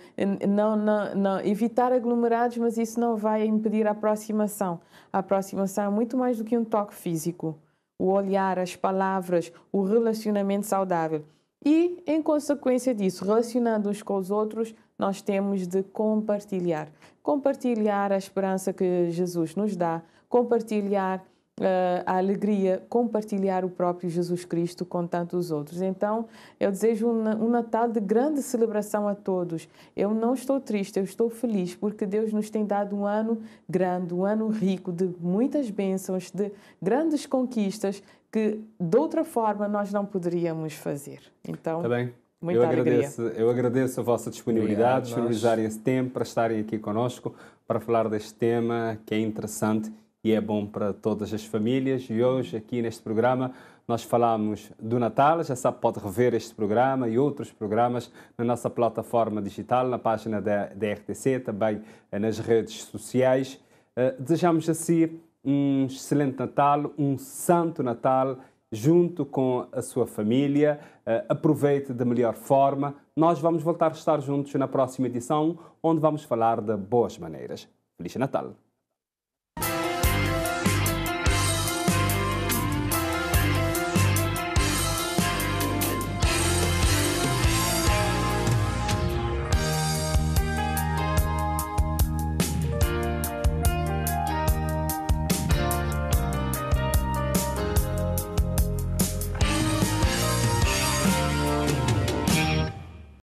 Não, não, não, evitar aglomerados, mas isso não vai impedir a aproximação. A aproximação é muito mais do que um toque físico. O olhar, as palavras, o relacionamento saudável. E, em consequência disso, relacionando uns com os outros, nós temos de compartilhar. Compartilhar a esperança que Jesus nos dá, compartilhar uh, a alegria compartilhar o próprio Jesus Cristo com tantos outros. Então, eu desejo um, um Natal de grande celebração a todos. Eu não estou triste, eu estou feliz porque Deus nos tem dado um ano grande, um ano rico de muitas bênçãos, de grandes conquistas que de outra forma nós não poderíamos fazer. Então, tá bem. Muita eu alegria. eu agradeço a vossa disponibilidade, disponibilizarem esse tempo para estarem aqui conosco para falar deste tema que é interessante e é bom para todas as famílias. E hoje, aqui neste programa, nós falamos do Natal. Já sabe, pode rever este programa e outros programas na nossa plataforma digital, na página da, da RTC, também eh, nas redes sociais. Uh, desejamos assim um excelente Natal, um santo Natal junto com a sua família. Uh, aproveite da melhor forma. Nós vamos voltar a estar juntos na próxima edição, onde vamos falar de boas maneiras. Feliz Natal!